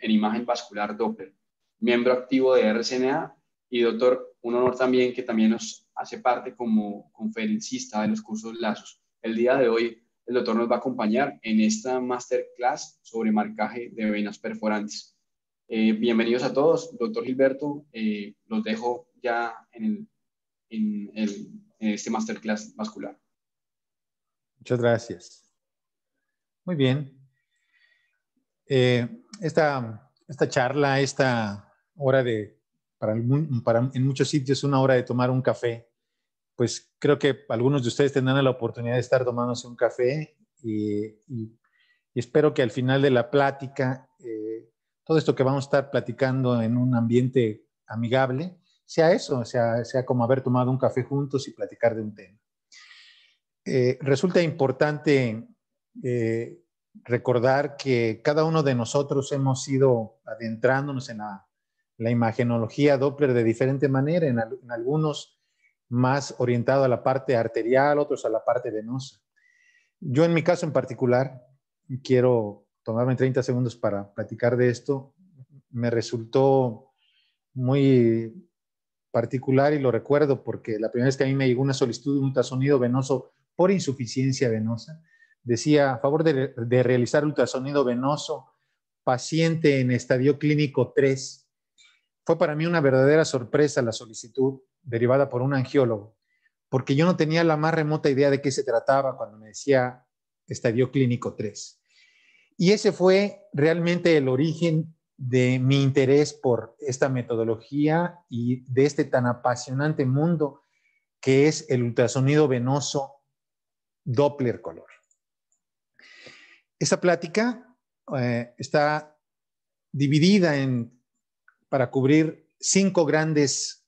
en imagen vascular Doppler, miembro activo de RCNA y doctor, un honor también que también nos hace parte como conferencista de los cursos Lazos. El día de hoy el doctor nos va a acompañar en esta masterclass sobre marcaje de venas perforantes. Eh, bienvenidos a todos, doctor Gilberto, eh, los dejo ya en, el, en, el, en este masterclass vascular. Muchas gracias. Muy bien, eh, esta, esta charla, esta hora de, en muchos sitios una hora de tomar un café, pues creo que algunos de ustedes tendrán la oportunidad de estar tomándose un café y, espero que al final de la plática, eh, todo esto que vamos a estar platicando en un ambiente amigable, sea eso, sea, sea como haber tomado un café juntos y platicar de un tema. Eh, resulta importante eh, recordar que cada uno de nosotros hemos ido adentrándonos en la, imagenología Doppler de diferente manera, en, algunos más orientado a la parte arterial, otros a la parte venosa. Yo en mi caso en particular, quiero tomarme 30 segundos para platicar de esto, me resultó muy particular y lo recuerdo porque la primera vez que a mí me llegó una solicitud de un ultrasonido venoso por insuficiencia venosa, decía, a favor de, realizar ultrasonido venoso, paciente en estadio clínico 3. Fue para mí una verdadera sorpresa la solicitud derivada por un angiólogo, porque yo no tenía la más remota idea de qué se trataba cuando me decía estadio clínico 3. Y ese fue realmente el origen de mi interés por esta metodología y de este tan apasionante mundo que es el ultrasonido venoso Doppler color. Esta plática eh, está dividida para cubrir cinco grandes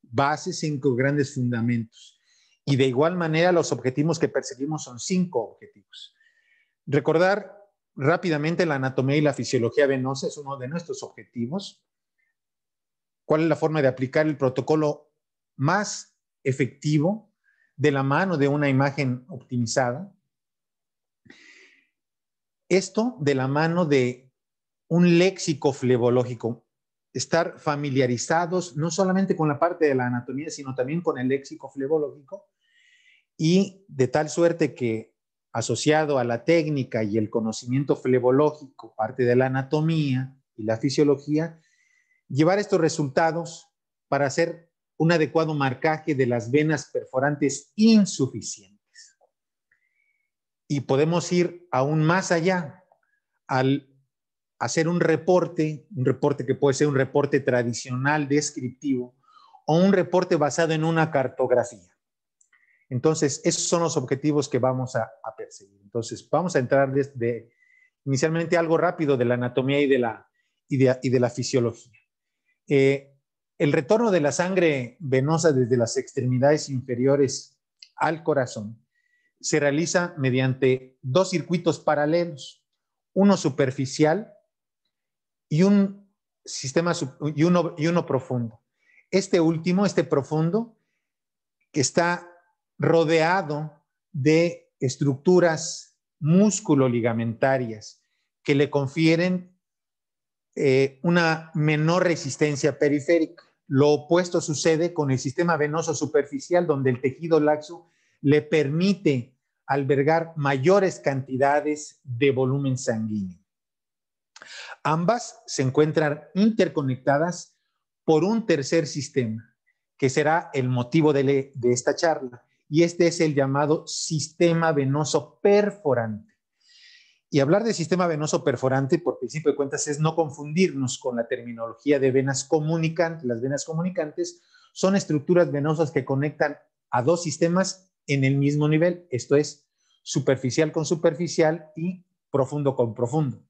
bases, cinco grandes fundamentos. Y de igual manera, los objetivos que perseguimos son cinco objetivos. Recordar rápidamente la anatomía y la fisiología venosa es uno de nuestros objetivos. ¿Cuál es la forma de aplicar el protocolo más efectivo de la mano de una imagen optimizada? Esto de la mano de un léxico flebológico, estar familiarizados no solamente con la parte de la anatomía, sino también con el léxico flebológico, y de tal suerte que asociado a la técnica y el conocimiento flebológico, parte de la anatomía y la fisiología, llevar estos resultados para hacer un adecuado marcaje de las venas perforantes insuficientes y podemos ir aún más allá al hacer un reporte, un reporte que puede ser un reporte tradicional descriptivo o un reporte basado en una cartografía. Entonces, esos son los objetivos que vamos a, perseguir. Entonces, vamos a entrar desde inicialmente algo rápido de la anatomía y de la, fisiología. Eh, el retorno de la sangre venosa desde las extremidades inferiores al corazón se realiza mediante dos circuitos paralelos, uno superficial y un sistema y uno, y uno profundo. Este último, este profundo, que está rodeado de estructuras músculo-ligamentarias que le confieren eh, una menor resistencia periférica. Lo opuesto sucede con el sistema venoso superficial, donde el tejido laxo le permite albergar mayores cantidades de volumen sanguíneo. Ambas se encuentran interconectadas por un tercer sistema, que será el motivo de, esta charla, y este es el llamado sistema venoso perforante. Y hablar de sistema venoso perforante, por principio de cuentas, es no confundirnos con la terminología de venas comunicantes. Las venas comunicantes son estructuras venosas que conectan a dos sistemas en el mismo nivel, esto es superficial con superficial y profundo con profundo.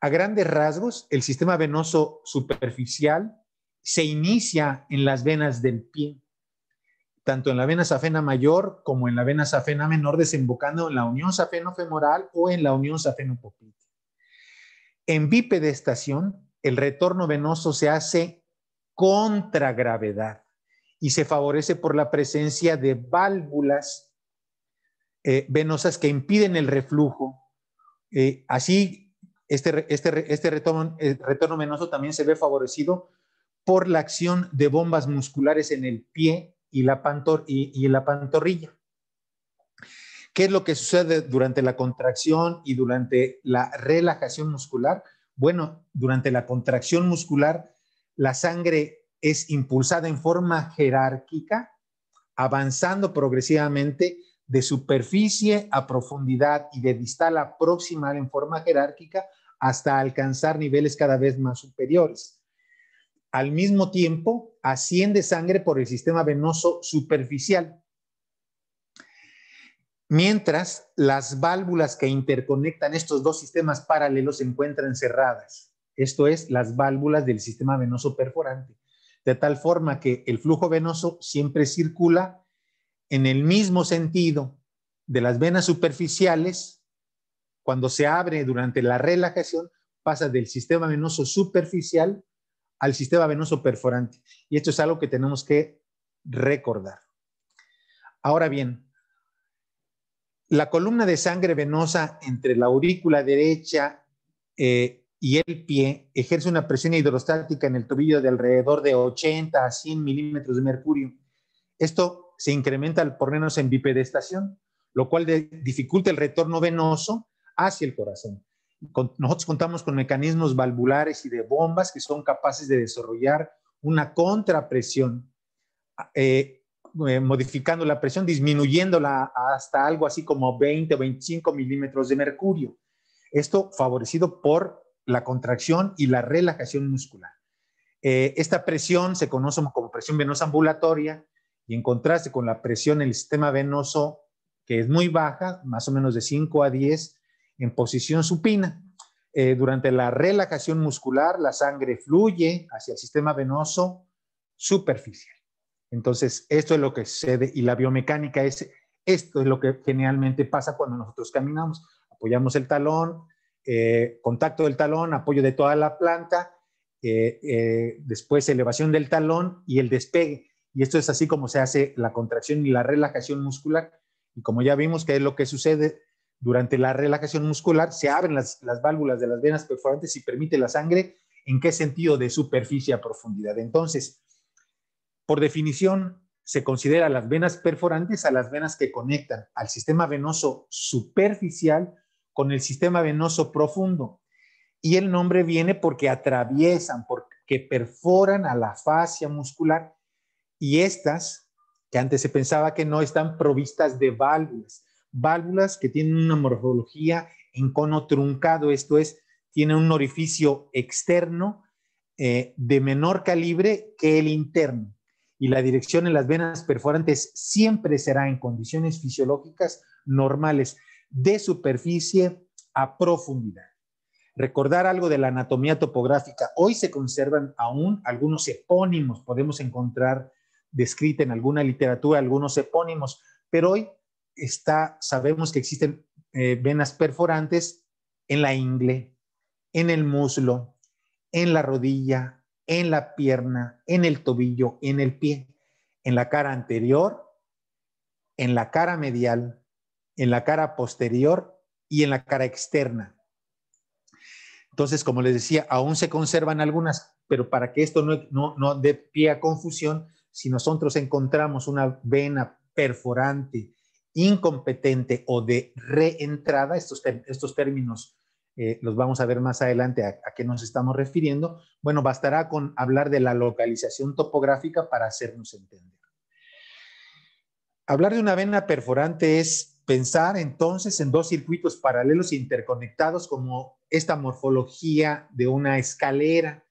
A grandes rasgos, el sistema venoso superficial se inicia en las venas del pie, tanto en la vena safena mayor como en la vena safena menor, desembocando en la unión safeno-femoral o en la unión safeno En bipedestación, el retorno venoso se hace contra gravedad y se favorece por la presencia de válvulas eh, venosas que impiden el reflujo. Eh, así, este, este, este, retorno, eh, retorno venoso también se ve favorecido por la acción de bombas musculares en el pie y la, pantor y, y la pantorrilla. ¿Qué es lo que sucede durante la contracción y durante la relajación muscular? Bueno, durante la contracción muscular, la sangre es impulsada en forma jerárquica, avanzando progresivamente de superficie a profundidad y de distal a proximal en forma jerárquica hasta alcanzar niveles cada vez más superiores. Al mismo tiempo, asciende sangre por el sistema venoso superficial, mientras las válvulas que interconectan estos dos sistemas paralelos se encuentran cerradas. Esto es, las válvulas del sistema venoso perforante de tal forma que el flujo venoso siempre circula en el mismo sentido de las venas superficiales. Cuando se abre durante la relajación, pasa del sistema venoso superficial al sistema venoso perforante. Y esto es algo que tenemos que recordar. Ahora bien, la columna de sangre venosa entre la aurícula derecha eh, y el pie ejerce una presión hidrostática en el tobillo de alrededor de 80 a 100 milímetros de mercurio. Esto se incrementa al menos en bipedestación, lo cual dificulta el retorno venoso hacia el corazón. nosotros contamos con mecanismos valvulares y de bombas que son capaces de desarrollar una contrapresión, ah, eh, eh, modificando la presión, disminuyéndola hasta algo así como 20 o 25 milímetros de mercurio. Esto favorecido por la contracción y la relajación muscular. Eh, esta presión se conoce como presión venosa ambulatoria y en contraste con la presión en el sistema venoso, que es muy baja, más o menos de 5 a 10, en posición supina. Eh, durante la relajación muscular, la sangre fluye hacia el sistema venoso superficial. Entonces, esto es lo que sucede y la biomecánica es esto es lo que generalmente pasa cuando nosotros caminamos. Apoyamos el talón, eh, contacto del talón, apoyo de toda la planta, eh, eh, después elevación del talón y el despegue. Y esto es así como se hace la contracción y la relajación muscular. Y como ya vimos que es lo que sucede durante la relajación muscular, se abren las, las válvulas de las venas perforantes y permite la sangre en qué sentido de superficie a profundidad. Entonces, por definición, se considera las venas perforantes a las venas que conectan al sistema venoso superficial con el sistema venoso profundo. Y el nombre viene porque atraviesan, porque perforan a la fascia muscular y estas, que antes se pensaba que no, están provistas de válvulas. Válvulas que tienen una morfología en cono truncado, esto es, tienen un orificio externo eh, de menor calibre que el interno. Y la dirección en las venas perforantes siempre será en condiciones fisiológicas normales de superficie a profundidad. Recordar algo de la anatomía topográfica. Hoy se conservan aún algunos epónimos, podemos encontrar descrita en alguna literatura algunos epónimos, pero hoy está, sabemos que existen eh, venas perforantes en la ingle, en el muslo, en la rodilla, en la pierna, en el tobillo, en el pie, en la cara anterior, en la cara medial, en la cara posterior y en la cara externa. Entonces, como les decía, aún se conservan algunas, pero para que esto no, dé pie a confusión, si nosotros encontramos una vena perforante, incompetente o de reentrada, estos, estos términos eh, los vamos a ver más adelante a, a, qué nos estamos refiriendo, bueno, bastará con hablar de la localización topográfica para hacernos entender. Hablar de una vena perforante es pensar entonces en dos circuitos paralelos e interconectados como esta morfología de una escalera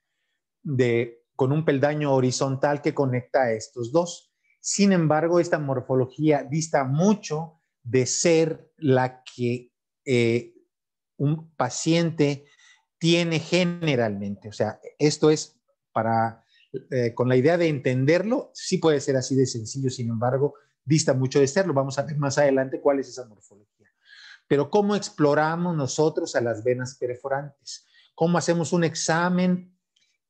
con un peldaño horizontal que conecta a estos dos. Sin embargo, esta morfología dista mucho de ser la que eh, un paciente tiene generalmente. O sea, esto es para, eh, con la idea de entenderlo, sí puede ser así de sencillo, sin embargo, dista mucho de serlo. Vamos a ver más adelante cuál es esa morfología. Pero cómo exploramos nosotros a las venas perforantes, cómo hacemos un examen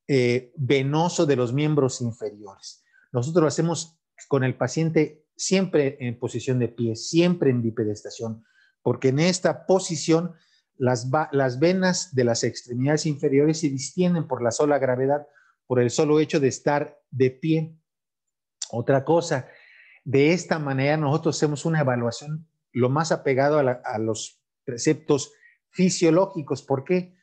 eh, venoso de los miembros inferiores. Nosotros lo hacemos con el paciente siempre en posición de pie, siempre en bipedestación, porque en esta posición las, las venas de las extremidades inferiores se distienden por la sola gravedad, por el solo hecho de estar de pie. Otra cosa, de esta manera nosotros hacemos una evaluación lo más apegado a, los preceptos fisiológicos. ¿Por qué?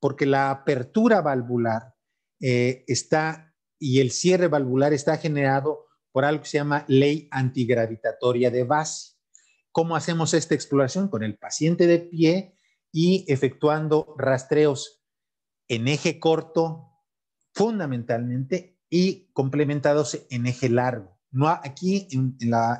Porque la apertura valvular eh, está y el cierre valvular está generado por algo que se llama ley antigravitatoria de base. ¿Cómo hacemos esta exploración? Con el paciente de pie y efectuando rastreos en eje corto fundamentalmente y complementados en eje largo. No, aquí en,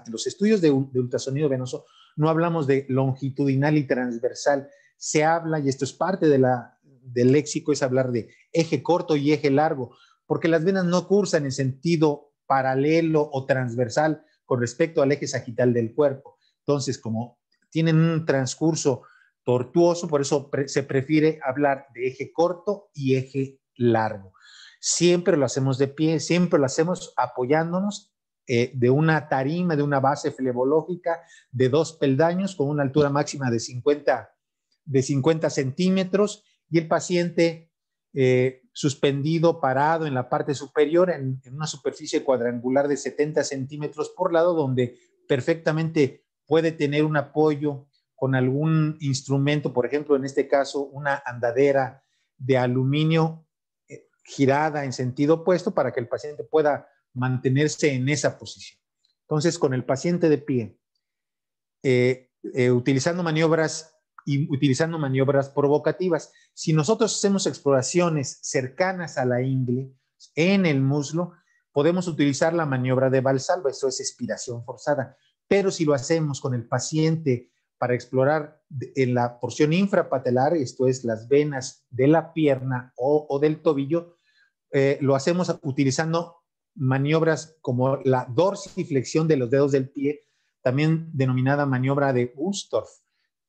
los estudios de, ultrasonido venoso no hablamos de longitudinal y transversal. Se habla, y esto es parte del léxico, es hablar de eje corto y eje largo, porque las venas no cursan en sentido paralelo o transversal con respecto al eje sagital del cuerpo. Entonces, como tienen un transcurso tortuoso, por eso se prefiere hablar de eje corto y eje largo. Siempre lo hacemos de pie, siempre lo hacemos apoyándonos eh, de una tarima, de una base flebológica de dos peldaños con una altura máxima de 50, de 50 centímetros y el paciente eh, suspendido, parado en la parte superior, en, una superficie cuadrangular de 70 centímetros por lado, donde perfectamente puede tener un apoyo con algún instrumento, por ejemplo, en este caso, una andadera de aluminio eh, girada en sentido opuesto para que el paciente pueda mantenerse en esa posición. Entonces, con el paciente de pie, eh, eh, utilizando maniobras y utilizando maniobras provocativas, si nosotros hacemos exploraciones cercanas a la ingle, en el muslo, podemos utilizar la maniobra de Valsalva, eso es expiración forzada. Pero si lo hacemos con el paciente para explorar en la porción infrapatelar, esto es las venas de la pierna o, del tobillo, eh, lo hacemos utilizando maniobras como la dorsiflexión de los dedos del pie, también denominada maniobra de Ustorf.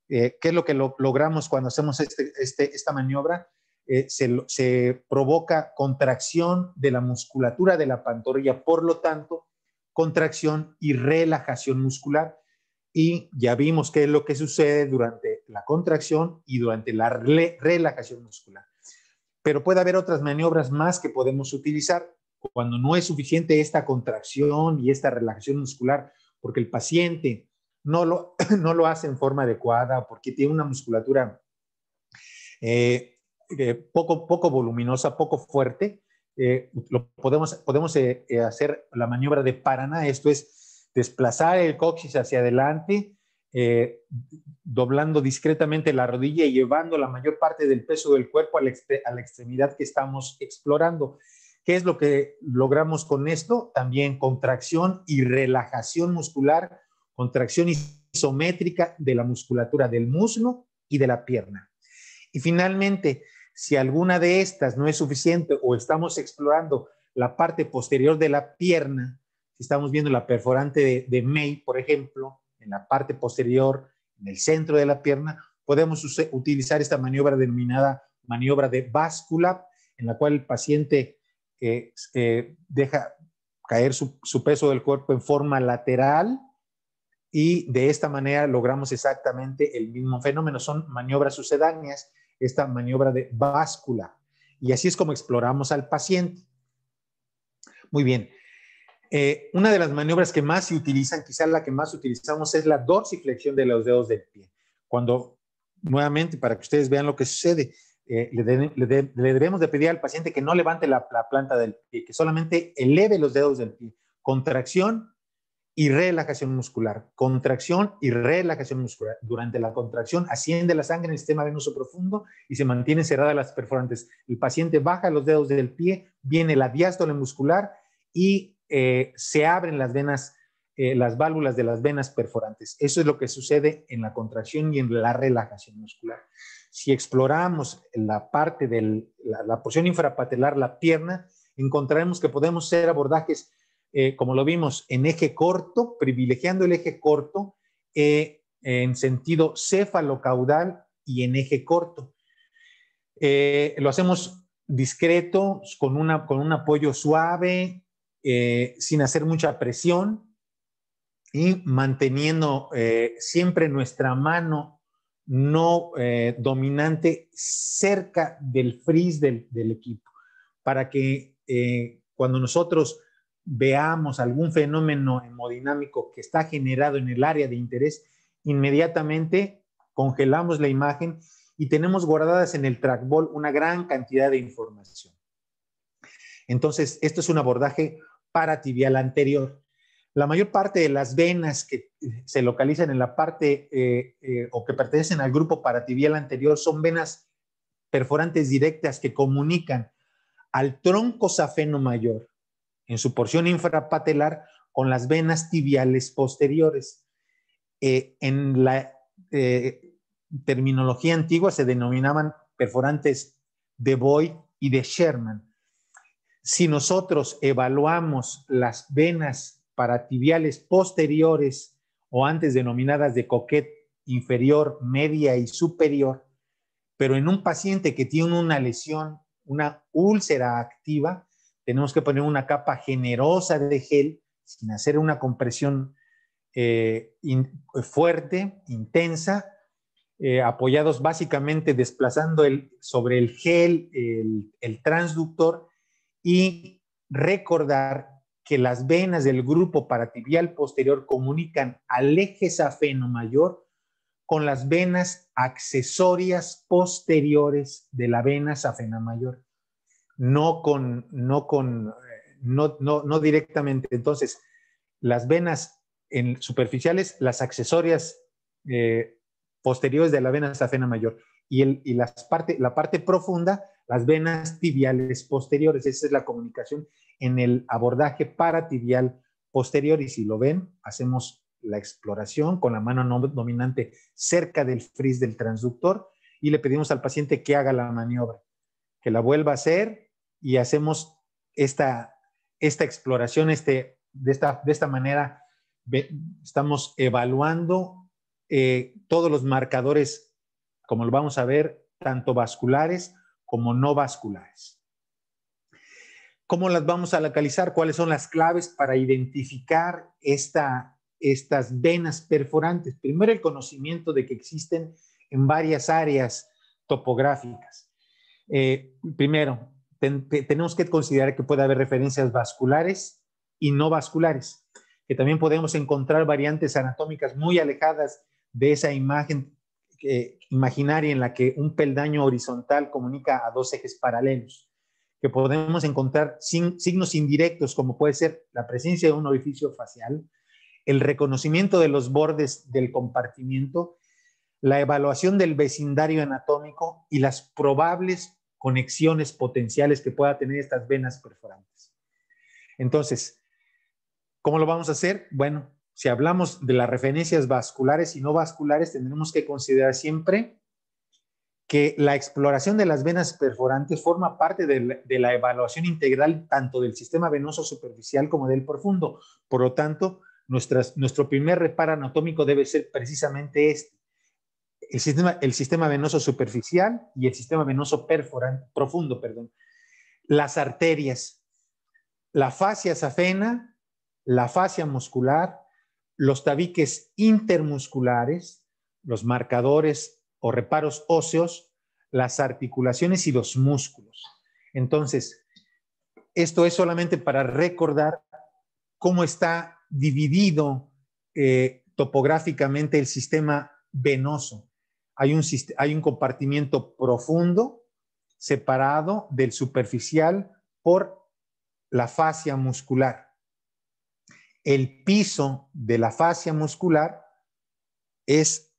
Eh, ¿Qué es lo que logramos cuando hacemos este, este, esta maniobra? Eh, se, provoca contracción de la musculatura de la pantorrilla, por lo tanto, contracción y relajación muscular. Y ya vimos qué es lo que sucede durante la contracción y durante la relajación muscular. Pero puede haber otras maniobras más que podemos utilizar cuando no es suficiente esta contracción y esta relajación muscular, porque el paciente no lo, no lo hace en forma adecuada, porque tiene una musculatura eh, eh, poco, poco voluminosa, poco fuerte, eh, lo podemos, podemos hacer la maniobra de Paraná, esto es desplazar el coxis hacia adelante, doblando discretamente la rodilla y llevando la mayor parte del peso del cuerpo a la extremidad que estamos explorando. ¿Qué es lo que logramos con esto? También contracción y relajación muscular, contracción isométrica de la musculatura del muslo y de la pierna. Y finalmente, si alguna de estas no es suficiente o estamos explorando la parte posterior de la pierna, si estamos viendo la perforante de, de May, por ejemplo, en la parte posterior, en el centro de la pierna, podemos utilizar esta maniobra denominada maniobra de báscula, en la cual el paciente eh, deja caer su, peso del cuerpo en forma lateral y de esta manera logramos exactamente el mismo fenómeno. Son maniobras sucedáneas, esta maniobra de báscula. Y así es como exploramos al paciente. Muy bien. Eh, una de las maniobras que más se utilizan, quizás la que más utilizamos, es la dorsiflexión de los dedos del pie. Cuando, nuevamente, para que ustedes vean lo que sucede, eh, le, debemos de pedir al paciente que no levante la, planta del pie, que solamente eleve los dedos del pie. Contracción y relajación muscular. Contracción y relajación muscular. Durante la contracción asciende la sangre en el sistema venoso profundo y se mantiene cerradas las perforantes. El paciente baja los dedos del pie, viene la diástole muscular y eh, se abren las venas eh, las válvulas de las venas perforantes. Eso es lo que sucede en la contracción y en la relajación muscular. Si exploramos la parte de la, porción infrapatelar, la pierna, encontraremos que podemos hacer abordajes, eh, como lo vimos, en eje corto, privilegiando el eje corto, eh, en sentido cefalocaudal y en eje corto. Eh, lo hacemos discreto, con, una, con un apoyo suave, sin hacer mucha presión y manteniendo siempre nuestra mano no eh, dominante cerca del frizz del, equipo, para que eh, cuando nosotros veamos algún fenómeno hemodinámico que está generado en el área de interés, inmediatamente congelamos la imagen y tenemos guardadas en el trackball una gran cantidad de información. Entonces, esto es un abordaje para paratibial anterior la mayor parte de las venas que eh, se localizan en la parte eh, eh, o que pertenecen al grupo paratibial anterior son venas perforantes directas que comunican al tronco safeno mayor en su porción infrapatelar con las venas tibiales posteriores. en la terminología antigua se denominaban perforantes de Boyd y de Sherman. Si nosotros evaluamos las venas para tibiales posteriores o antes denominadas de coquet inferior, media y superior, pero en un paciente que tiene una lesión, una úlcera activa, tenemos que poner una capa generosa de gel sin hacer una compresión eh, fuerte, intensa, eh, apoyados básicamente desplazando el, sobre el gel el, el transductor y recordar que las venas del grupo paratibial posterior comunican al eje safeno mayor con las venas accesorias posteriores de la vena safena mayor, no con, no con, eh, no, no, directamente. Entonces, las venas en superficiales, las accesorias eh, posteriores de la vena safena mayor y, el, y las la parte profunda, las venas tibiales posteriores. Esa es la comunicación en el abordaje paratibial posterior. Y si lo ven, hacemos la exploración con la mano dominante cerca del frizz del transductor y le pedimos al paciente que haga la maniobra, que la vuelva a hacer y hacemos esta, esta exploración este, de, esta, de esta manera. estamos evaluando eh, todos los marcadores como lo vamos a ver, tanto vasculares como no vasculares. ¿Cómo las vamos a localizar? ¿Cuáles son las claves para identificar esta, estas venas perforantes? Primero, el conocimiento de que existen en varias áreas topográficas. Eh, primero, tenemos que considerar que puede haber referencias vasculares y no vasculares, que también podemos encontrar variantes anatómicas muy alejadas de esa imagen eh, imaginaria en la que un peldaño horizontal comunica a dos ejes paralelos, que podemos encontrar signos indirectos como puede ser la presencia de un orificio facial, el reconocimiento de los bordes del compartimiento, la evaluación del vecindario anatómico y las probables conexiones potenciales que pueda tener estas venas perforantes. Entonces, ¿cómo lo vamos a hacer? Bueno, si hablamos de las referencias vasculares y no vasculares, tendremos que considerar siempre que la exploración de las venas perforantes forma parte de la, evaluación integral tanto del sistema venoso superficial como del profundo. Por lo tanto, nuestro primer reparo anatómico debe ser precisamente este. El sistema, el sistema venoso superficial y el sistema venoso perforante, profundo, perdón. Las arterias, la fascia safena, la fascia muscular, los tabiques intermusculares, los marcadores o reparos óseos, las articulaciones y los músculos. Entonces, esto es solamente para recordar cómo está dividido eh, topográficamente el sistema venoso. Hay hay un compartimiento profundo separado del superficial por la fascia muscular el piso de la fascia muscular es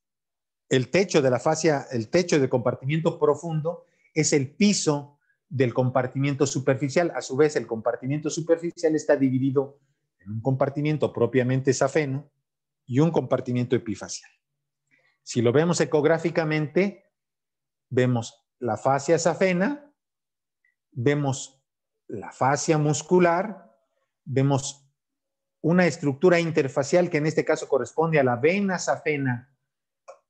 el techo de la fascia, el techo de compartimiento profundo es el piso del compartimiento superficial. A su vez, el compartimiento superficial está dividido en un compartimiento propiamente safeno y un compartimiento epifacial. Si lo vemos ecográficamente, vemos la fascia safena, vemos la fascia muscular, vemos una estructura interfacial que en este caso corresponde a la vena safena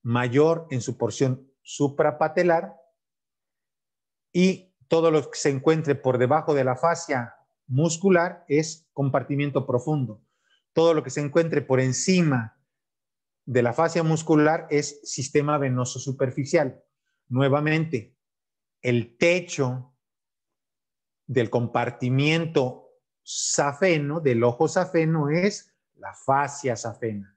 mayor en su porción suprapatelar y todo lo que se encuentre por debajo de la fascia muscular es compartimiento profundo. Todo lo que se encuentre por encima de la fascia muscular es sistema venoso superficial. Nuevamente, el techo del compartimiento safeno, del ojo safeno, es la fascia safena.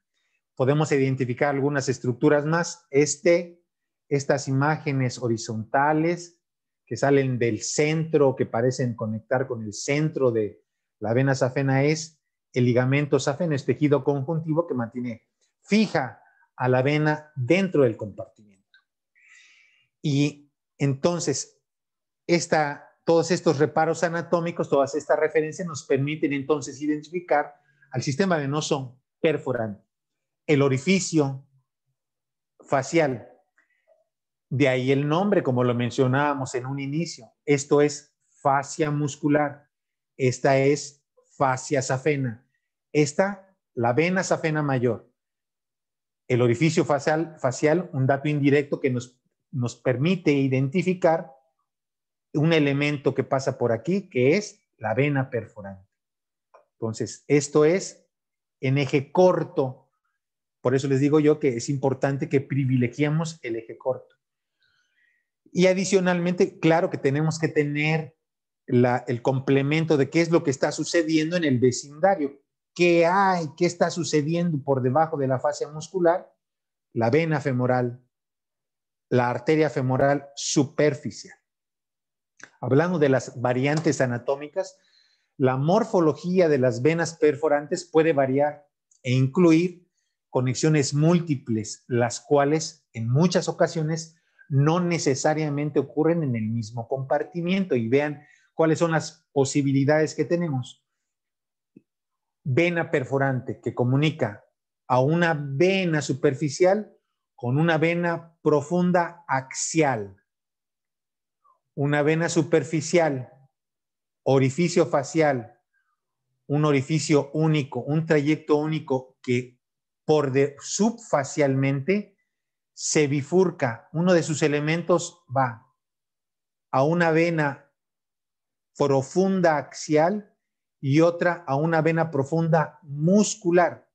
Podemos identificar algunas estructuras más. Este, estas imágenes horizontales que salen del centro, que parecen conectar con el centro de la vena safena, es el ligamento safeno, es este tejido conjuntivo que mantiene fija a la vena dentro del compartimiento. Y entonces, esta todos estos reparos anatómicos, todas estas referencias nos permiten entonces identificar al sistema venoso perforante, el orificio facial. De ahí el nombre, como lo mencionábamos en un inicio. Esto es fascia muscular. Esta es fascia safena. Esta, la vena safena mayor. El orificio facial, facial un dato indirecto que nos, nos permite identificar un elemento que pasa por aquí, que es la vena perforante. Entonces, esto es en eje corto. Por eso les digo yo que es importante que privilegiemos el eje corto. Y adicionalmente, claro que tenemos que tener el complemento de qué es lo que está sucediendo en el vecindario. ¿Qué hay? ¿Qué está sucediendo por debajo de la fascia muscular? La vena femoral, la arteria femoral superficial hablando de las variantes anatómicas, la morfología de las venas perforantes puede variar e incluir conexiones múltiples, las cuales en muchas ocasiones no necesariamente ocurren en el mismo compartimiento. Y vean cuáles son las posibilidades que tenemos. Vena perforante que comunica a una vena superficial con una vena profunda axial una vena superficial, orificio facial, un orificio único, un trayecto único que por subfacialmente se bifurca, uno de sus elementos va a una vena profunda axial y otra a una vena profunda muscular.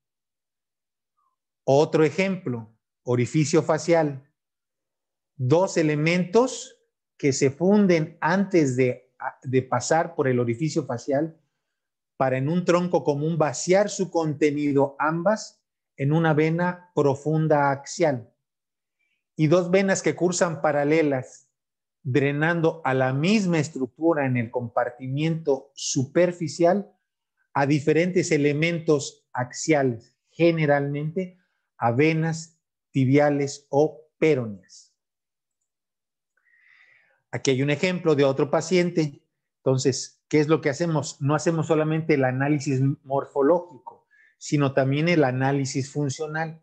Otro ejemplo, orificio facial. Dos elementos que se funden antes de, pasar por el orificio facial para en un tronco común vaciar su contenido ambas en una vena profunda axial y dos venas que cursan paralelas drenando a la misma estructura en el compartimiento superficial a diferentes elementos axiales, generalmente a venas tibiales o peroneas. Aquí hay un ejemplo de otro paciente. Entonces, ¿qué es lo que hacemos? No hacemos solamente el análisis morfológico, sino también el análisis funcional.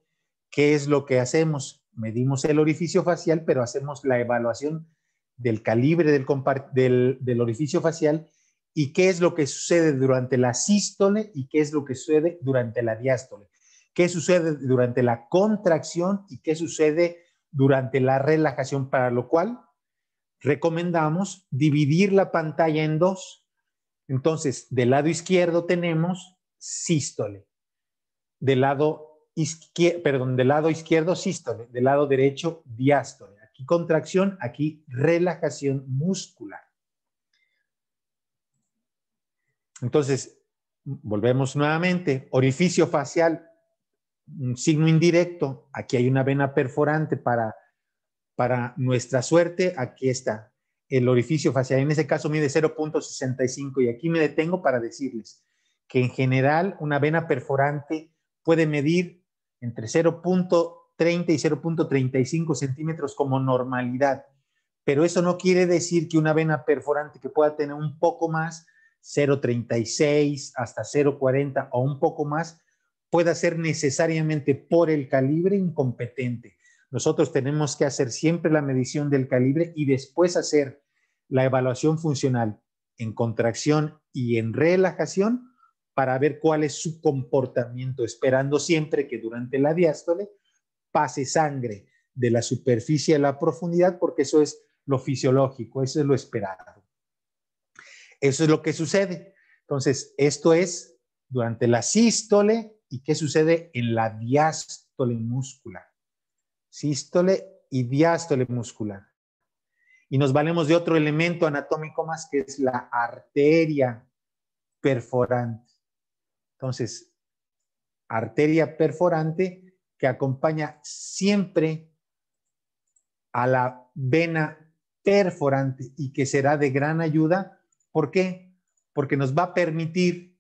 ¿Qué es lo que hacemos? Medimos el orificio facial, pero hacemos la evaluación del calibre del, del, orificio facial y qué es lo que sucede durante la sístole y qué es lo que sucede durante la diástole. ¿Qué sucede durante la contracción y qué sucede durante la relajación? Para lo cual recomendamos dividir la pantalla en dos. Entonces, del lado izquierdo tenemos sístole. Del lado izquierdo, perdón, del lado izquierdo sístole, del lado derecho diástole. Aquí contracción, aquí relajación muscular. Entonces, volvemos nuevamente, orificio facial, un signo indirecto, aquí hay una vena perforante para para nuestra suerte, aquí está el orificio facial. En ese caso mide 0.65 y aquí me detengo para decirles que en general una vena perforante puede medir entre 0.30 y 0.35 centímetros como normalidad. Pero eso no quiere decir que una vena perforante que pueda tener un poco más, 0.36 hasta 0.40 o un poco más, pueda ser necesariamente por el calibre incompetente. Nosotros tenemos que hacer siempre la medición del calibre y después hacer la evaluación funcional en contracción y en relajación para ver cuál es su comportamiento, esperando siempre que durante la diástole pase sangre de la superficie a la profundidad, porque eso es lo fisiológico, eso es lo esperado. Eso es lo que sucede. Entonces, esto es durante la sístole y qué sucede en la diástole muscular sístole y diástole muscular. Y nos valemos de otro elemento anatómico más que es la arteria perforante. Entonces, arteria perforante que acompaña siempre a la vena perforante y que será de gran ayuda. ¿Por qué? Porque nos va a permitir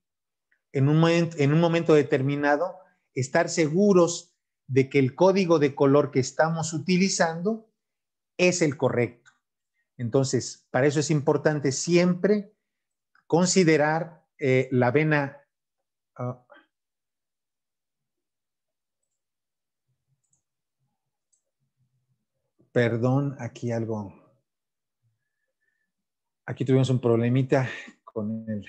en un, momento, en un momento determinado estar seguros de que el código de color que estamos utilizando es el correcto. Entonces, para eso es importante siempre considerar eh, la vena ah, perdón, aquí algo. Aquí tuvimos un problemita con el...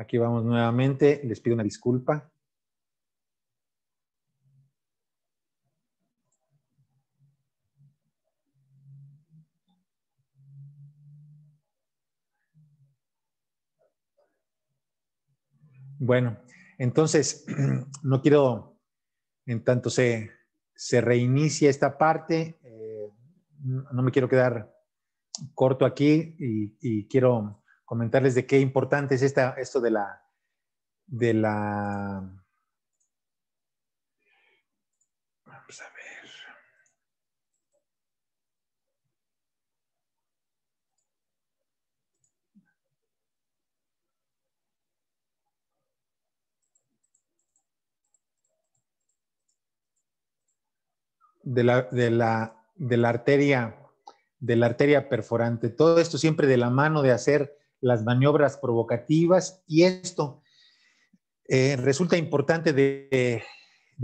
Aquí vamos nuevamente, les pido una disculpa. Bueno, entonces, no quiero, en tanto se, reinicia esta parte, eh, no me quiero quedar corto aquí y quiero comentarles de qué importante es esta, esto de la, de la... Vamos a ver. De la, de la, de la arteria, de la arteria perforante. Todo esto siempre de la mano de hacer las maniobras provocativas y esto eh, resulta importante de,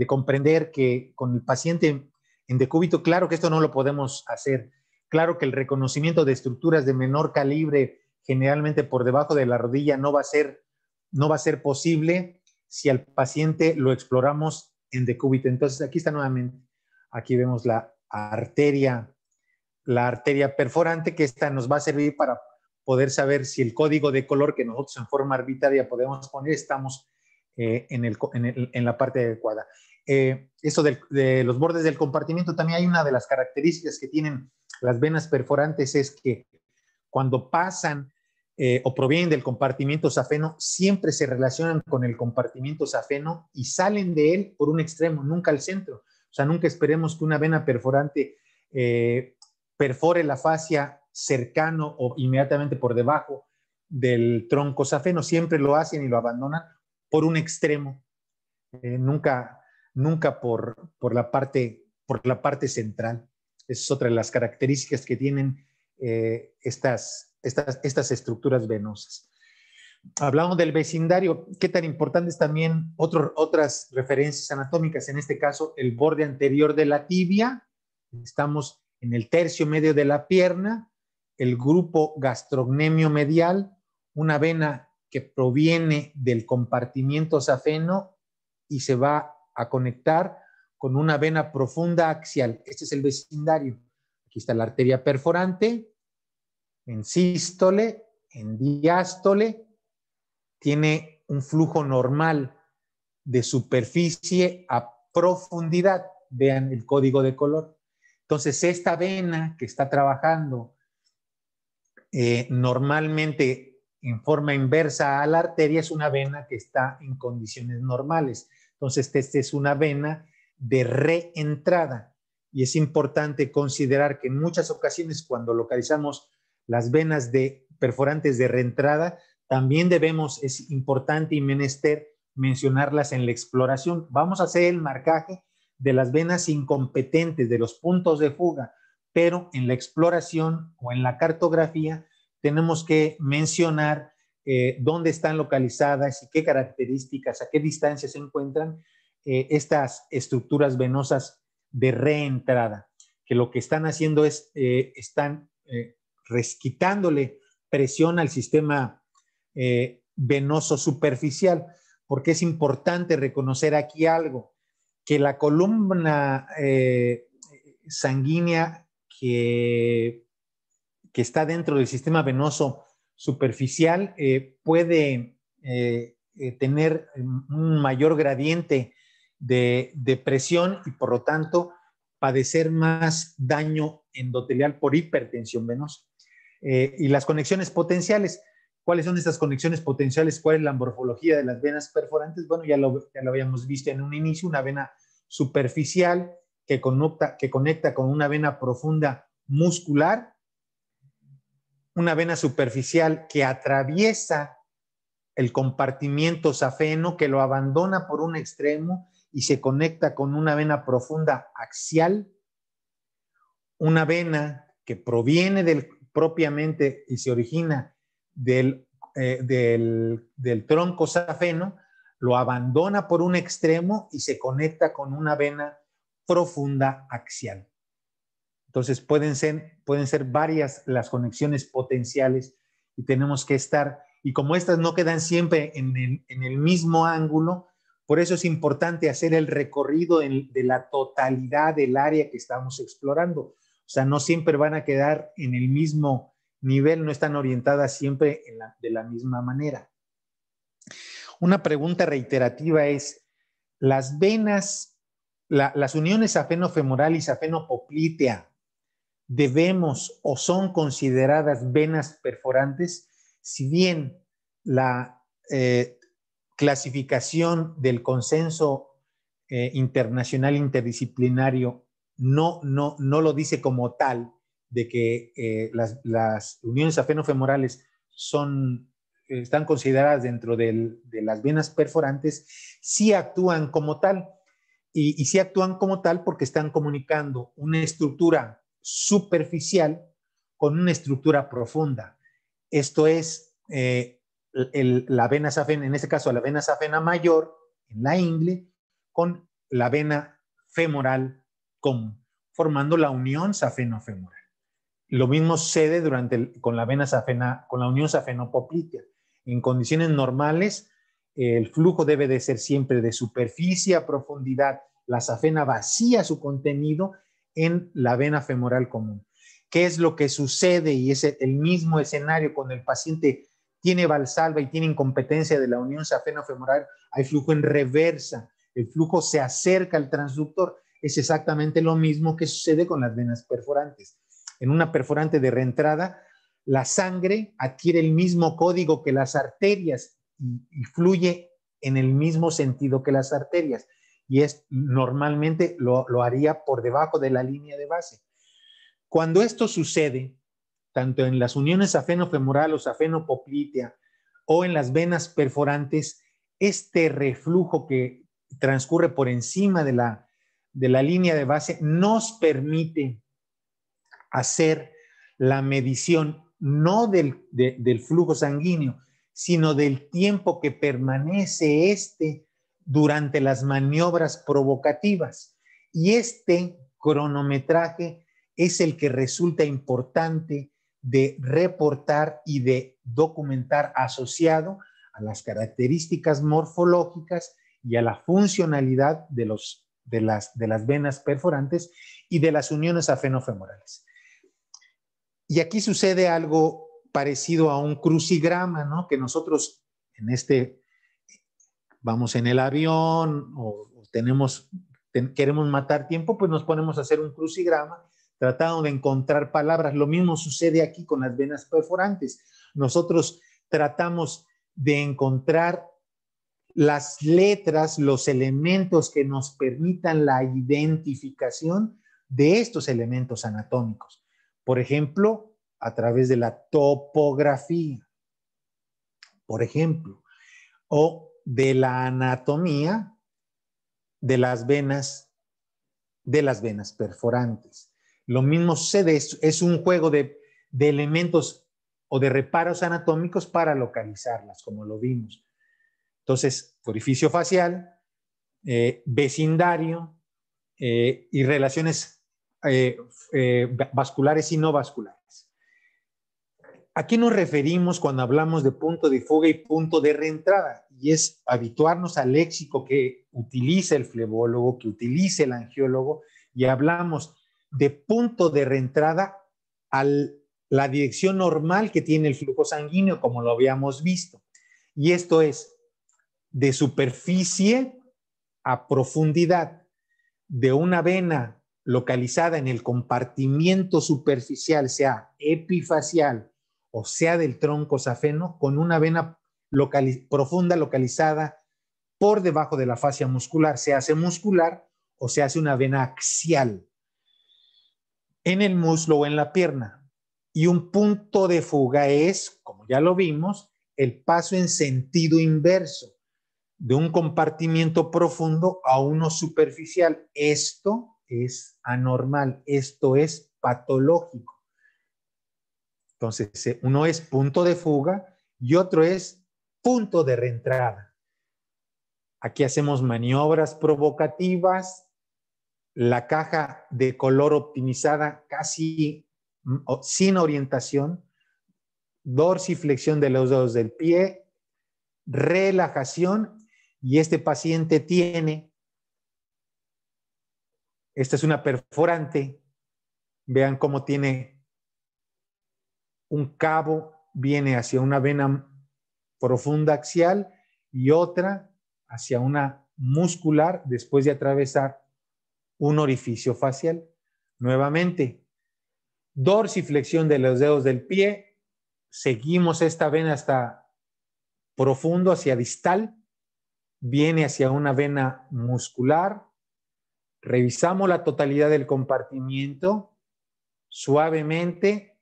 comprender que con el paciente en decúbito, claro que esto no lo podemos hacer. Claro que el reconocimiento de estructuras de menor calibre, generalmente por debajo de la rodilla, no va a ser, no va a ser posible si al paciente lo exploramos en decúbito. Entonces, aquí está nuevamente, aquí vemos la arteria, la arteria perforante, que esta nos va a servir para poder saber si el código de color que nosotros en forma arbitraria podemos poner estamos eh, en, la parte adecuada. Eh, eso de, los bordes del compartimiento, también hay una de las características que tienen las venas perforantes es que cuando pasan eh, o provienen del compartimiento safeno, siempre se relacionan con el compartimiento safeno y salen de él por un extremo, nunca al centro. O sea, nunca esperemos que una vena perforante perfore la fascia cercano o inmediatamente por debajo del tronco safeno. Siempre lo hacen y lo abandonan por un extremo, eh, nunca, nunca por, por, la parte, por la parte central. Esa es otra de las características que tienen eh, estas, estas, estas estructuras venosas. Hablamos del vecindario, qué tan importante es también otras referencias anatómicas, en este caso el borde anterior de la tibia, estamos en el tercio medio de la pierna, el grupo gastrocnemio medial, una vena que proviene del compartimiento safeno y se va a conectar con una vena profunda axial. Este es el vecindario. Aquí está la arteria perforante, en sístole, en diástole, tiene un flujo normal de superficie a profundidad. Vean el código de color. Entonces, esta vena que está trabajando eh, normalmente en forma inversa a la arteria es una vena que está en condiciones normales. Entonces, esta es una vena de reentrada y es importante considerar que en muchas ocasiones cuando localizamos las venas de perforantes de reentrada, también debemos, es importante y menester mencionarlas en la exploración. Vamos a hacer el marcaje de las venas incompetentes, de los puntos de fuga, pero en la exploración o en la cartografía tenemos que mencionar eh, dónde están localizadas y qué características, a qué distancia se encuentran eh, estas estructuras venosas de reentrada, que lo que están haciendo es, eh, están eh, resquitándole presión al sistema venoso superficial, porque es importante reconocer aquí algo, que la columna sanguínea que que está dentro del sistema venoso superficial eh, puede eh, eh, tener em, un mayor gradiente de, presión y por lo tanto padecer más daño endotelial por hipertensión venosa. y las conexiones potenciales. ¿Cuáles son estas conexiones potenciales? ¿Cuál es la morfología de las venas perforantes? Bueno, ya lo, ya lo habíamos visto en un inicio, una vena superficial que que conecta con una vena profunda muscular una vena superficial que atraviesa el compartimiento safeno, que lo abandona por un extremo y se conecta con una vena profunda axial, una vena que proviene del, propiamente y se origina del, eh, del, del tronco safeno, lo abandona por un extremo y se conecta con una vena profunda axial. Entonces pueden ser, varias las conexiones potenciales y tenemos que estar, y como estas no quedan siempre en el, mismo ángulo, por eso es importante hacer el recorrido de la totalidad del área que estamos explorando. O sea, no siempre van a quedar en el mismo nivel, no están orientadas siempre de la misma manera. Una pregunta reiterativa es, ¿las venas, las uniones femoral y poplítea debemos o son consideradas venas perforantes, si bien la eh, clasificación del consenso eh, internacional interdisciplinario no, no, no lo dice como tal, de que eh, las, uniones afenofemorales son, están consideradas dentro de las venas perforantes, sí actúan como tal. Y, y sí actúan como tal porque están comunicando una estructura superficial con una estructura profunda. Esto es eh, la vena safena, en este caso la vena safena mayor en la ingle con la vena femoral común, formando la unión safeno-femoral. Lo mismo sucede durante con la vena safena, con la unión safenopoplitea. En condiciones normales, el flujo debe de ser siempre de superficie a profundidad. La safena vacía su contenido en la vena femoral común. ¿Qué es lo que sucede? Y es el mismo escenario cuando el paciente tiene valsalva y tiene incompetencia de la unión safeno-femoral, hay flujo en reversa, el flujo se acerca al transductor. Es exactamente lo mismo que sucede con las venas perforantes. En una perforante de reentrada, la sangre adquiere el mismo código que las arterias y fluye en el mismo sentido que las arterias y es normalmente lo, haría por debajo de la línea de base. Cuando esto sucede, tanto en las uniones afenofemoral o afenopoplitea o en las venas perforantes, este reflujo que transcurre por encima de la, de la línea de base nos permite hacer la medición no del, del flujo sanguíneo, sino del tiempo que permanece este durante las maniobras provocativas. Y este cronometraje es el que resulta importante de reportar y de documentar asociado a las características morfológicas y a la funcionalidad de, las, las venas perforantes y de las uniones afenofemorales. Y aquí sucede algo parecido a un crucigrama, ¿no? Que nosotros en este vamos en el avión o, tenemos, queremos matar tiempo, pues nos ponemos a hacer un crucigrama tratando de encontrar palabras. Lo mismo sucede aquí con las venas perforantes. Nosotros tratamos de encontrar las letras, los elementos que nos permitan la identificación de estos elementos anatómicos. Por ejemplo, a través de la topografía, por ejemplo, o de la anatomía de las venas, de las venas perforantes. Lo mismo sucede, es, un juego de, elementos o de reparos anatómicos para localizarlas, como lo vimos. Entonces, orificio facial, eh, vecindario eh, y relaciones eh, vasculares y no vasculares. ¿A qué nos referimos cuando hablamos de punto de fuga y punto de reentrada? Y es habituarnos al léxico que utiliza el flebólogo, que utiliza el angiólogo, y hablamos de punto de reentrada a la dirección normal que tiene el flujo sanguíneo, como lo habíamos visto. Y esto es de superficie a profundidad, de una vena localizada en el compartimiento superficial, sea epifacial, o sea del tronco safeno, con una vena profunda localizada por debajo de la fascia muscular, se hace muscular o se hace una vena axial en el muslo o en la pierna. Y un punto de fuga es, como ya lo vimos, el paso en sentido inverso de un compartimiento profundo a uno superficial. Esto es anormal, esto es patológico. Entonces, uno es punto de fuga y otro es punto de reentrada. Aquí hacemos maniobras provocativas. La caja de color optimizada casi mm, sin orientación. Dorsiflexión de los dedos del pie. Relajación. Y este paciente tiene. Esta es una perforante. Vean cómo tiene un cabo viene hacia una vena profunda axial y otra hacia una muscular después de atravesar un orificio facial. Nuevamente, dorsiflexión de los dedos del pie, seguimos esta vena hasta profundo, hacia distal, viene hacia una vena muscular, revisamos la totalidad del compartimiento, suavemente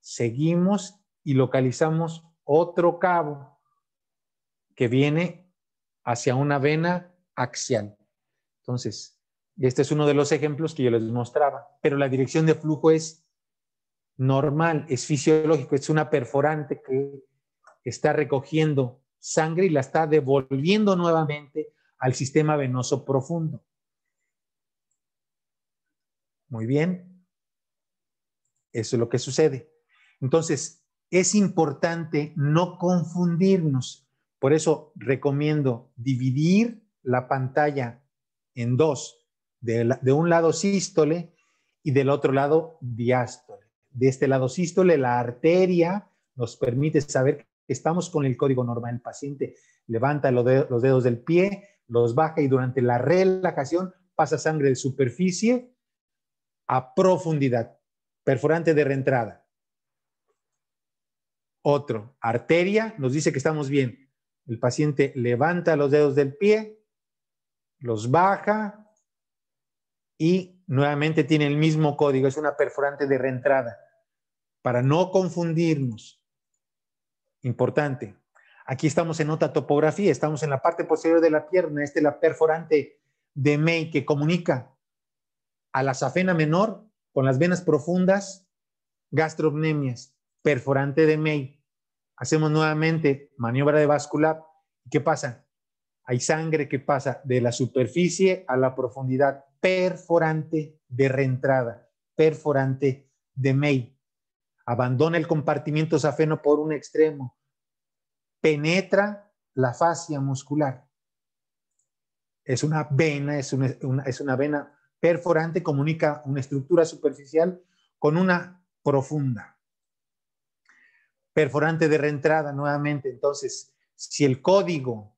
seguimos y localizamos otro cabo que viene hacia una vena axial. Entonces, este es uno de los ejemplos que yo les mostraba, pero la dirección de flujo es normal, es fisiológico, es una perforante que está recogiendo sangre y la está devolviendo nuevamente al sistema venoso profundo. Muy bien. Eso es lo que sucede. Entonces, es importante no confundirnos. Por eso recomiendo dividir la pantalla en dos, de, un lado sístole y del otro lado diástole. De este lado sístole, la arteria nos permite saber que estamos con el código normal. El paciente levanta los dedos del pie, los baja y durante la relajación pasa sangre de superficie a profundidad, perforante de reentrada. Otro, arteria, nos dice que estamos bien. El paciente levanta los dedos del pie, los baja y nuevamente tiene el mismo código, es una perforante de reentrada. Para no confundirnos, importante, aquí estamos en otra topografía, estamos en la parte posterior de la pierna, esta es la perforante de MEI que comunica a la safena menor con las venas profundas, gastrocnemias perforante de May, hacemos nuevamente maniobra de vascular ¿Qué pasa? Hay sangre que pasa de la superficie a la profundidad perforante de reentrada, perforante de May. Abandona el compartimiento safeno por un extremo. Penetra la fascia muscular. Es una vena, es una vena perforante, comunica una estructura superficial con una profunda perforante de reentrada nuevamente. Entonces, si el código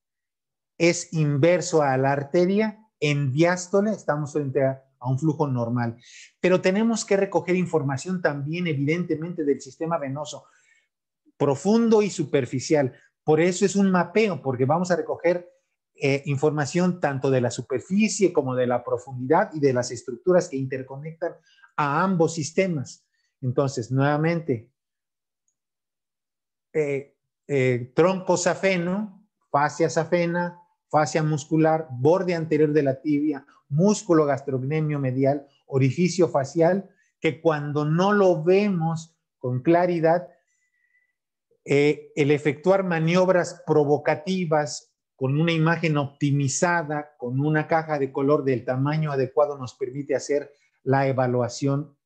es inverso a la arteria, en diástole estamos frente a, un flujo normal. Pero tenemos que recoger información también, evidentemente, del sistema venoso, profundo y superficial. Por eso es un mapeo, porque vamos a recoger eh, información tanto de la superficie como de la profundidad y de las estructuras que interconectan a ambos sistemas. Entonces, nuevamente, eh, eh, tronco safeno, fascia safena, fascia muscular, borde anterior de la tibia, músculo gastrocnemio medial, orificio facial, que cuando no lo vemos con claridad, eh, el efectuar maniobras provocativas con una imagen optimizada, con una caja de color del tamaño adecuado, nos permite hacer la evaluación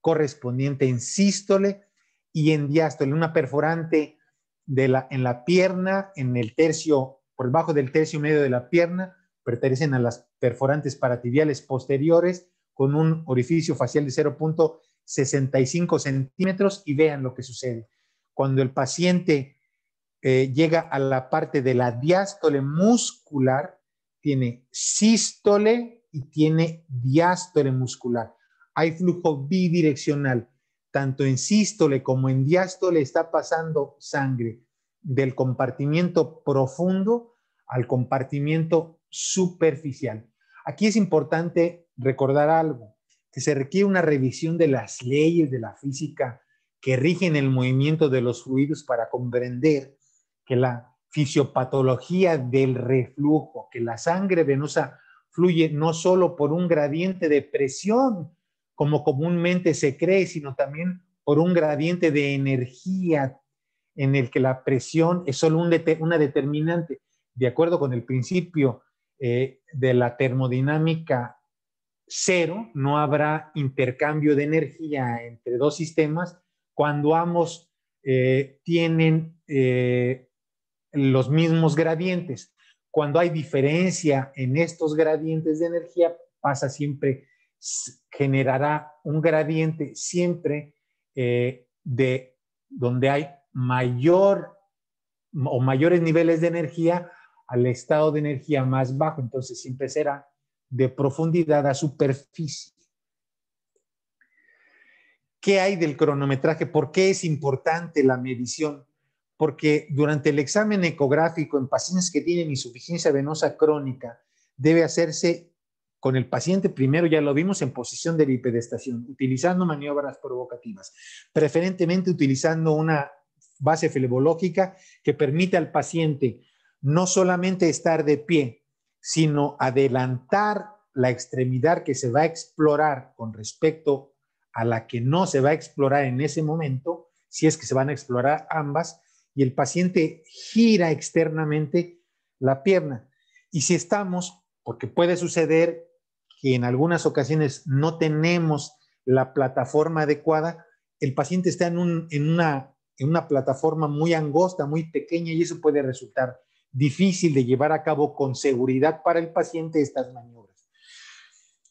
correspondiente en sístole y en diástole, una perforante en la pierna, en el tercio, por debajo del tercio medio de la pierna, pertenecen a las perforantes paratibiales posteriores con un orificio facial de 0.65 centímetros y vean lo que sucede. Cuando el paciente eh, llega a la parte de la diástole muscular, tiene sístole y tiene diástole muscular. Hay flujo bidireccional tanto en sístole como en diástole está pasando sangre del compartimiento profundo al compartimiento superficial. Aquí es importante recordar algo, que se requiere una revisión de las leyes de la física que rigen el movimiento de los fluidos para comprender que la fisiopatología del reflujo, que la sangre venosa fluye no solo por un gradiente de presión, como comúnmente se cree, sino también por un gradiente de energía en el que la presión es solo una determinante. De acuerdo con el principio eh, de la termodinámica cero, no habrá intercambio de energía entre dos sistemas cuando ambos eh, tienen eh, los mismos gradientes. Cuando hay diferencia en estos gradientes de energía, pasa siempre generará un gradiente siempre eh, de donde hay mayor o mayores niveles de energía al estado de energía más bajo, entonces siempre será de profundidad a superficie. ¿Qué hay del cronometraje? ¿Por qué es importante la medición? Porque durante el examen ecográfico en pacientes que tienen insuficiencia venosa crónica debe hacerse con el paciente, primero ya lo vimos en posición de bipedestación, utilizando maniobras provocativas, preferentemente utilizando una base flebológica que permite al paciente no solamente estar de pie, sino adelantar la extremidad que se va a explorar con respecto a la que no se va a explorar en ese momento, si es que se van a explorar ambas, y el paciente gira externamente la pierna. Y si estamos, porque puede suceder que en algunas ocasiones no tenemos la plataforma adecuada, el paciente está en, una, en una plataforma muy angosta, muy pequeña y eso puede resultar difícil de llevar a cabo con seguridad para el paciente estas maniobras.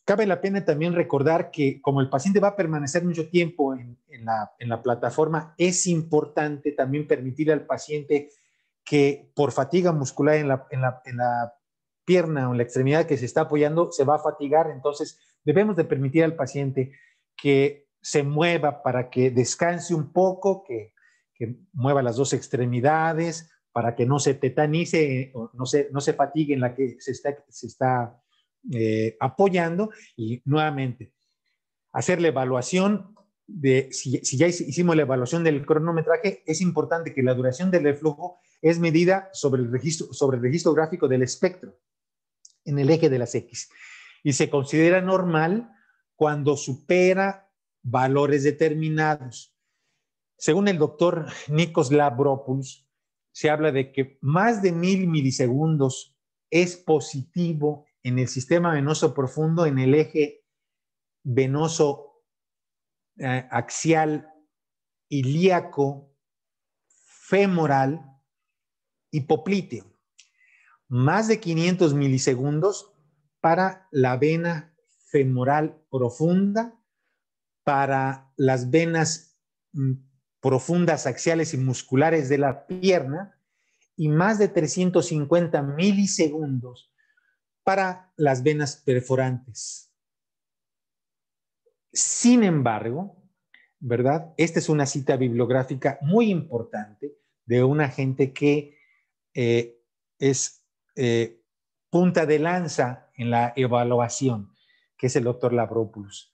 Cabe la pena también recordar que como el paciente va a permanecer mucho tiempo en, la, plataforma, es importante también permitir al paciente que por fatiga muscular en la, en la pierna o la extremidad que se está apoyando se va a fatigar, entonces debemos de permitir al paciente que se mueva para que descanse un poco, que, mueva las dos extremidades, para que no se tetanice, o no se, no fatigue en la que se está, eh, apoyando y nuevamente hacer la evaluación de si, ya hicimos la evaluación del cronometraje, es importante que la duración del reflujo es medida sobre el registro, sobre el registro gráfico del espectro en el eje de las X y se considera normal cuando supera valores determinados. Según el doctor Nikos Labropoulos, se habla de que más de mil milisegundos es positivo en el sistema venoso profundo, en el eje venoso eh, axial, ilíaco, femoral y más de 500 milisegundos para la vena femoral profunda, para las venas mm, profundas axiales y musculares de la pierna y más de 350 milisegundos para las venas perforantes. Sin embargo, ¿verdad? Esta es una cita bibliográfica muy importante de una gente que eh, es eh, punta de lanza en la evaluación, que es el doctor Labropoulos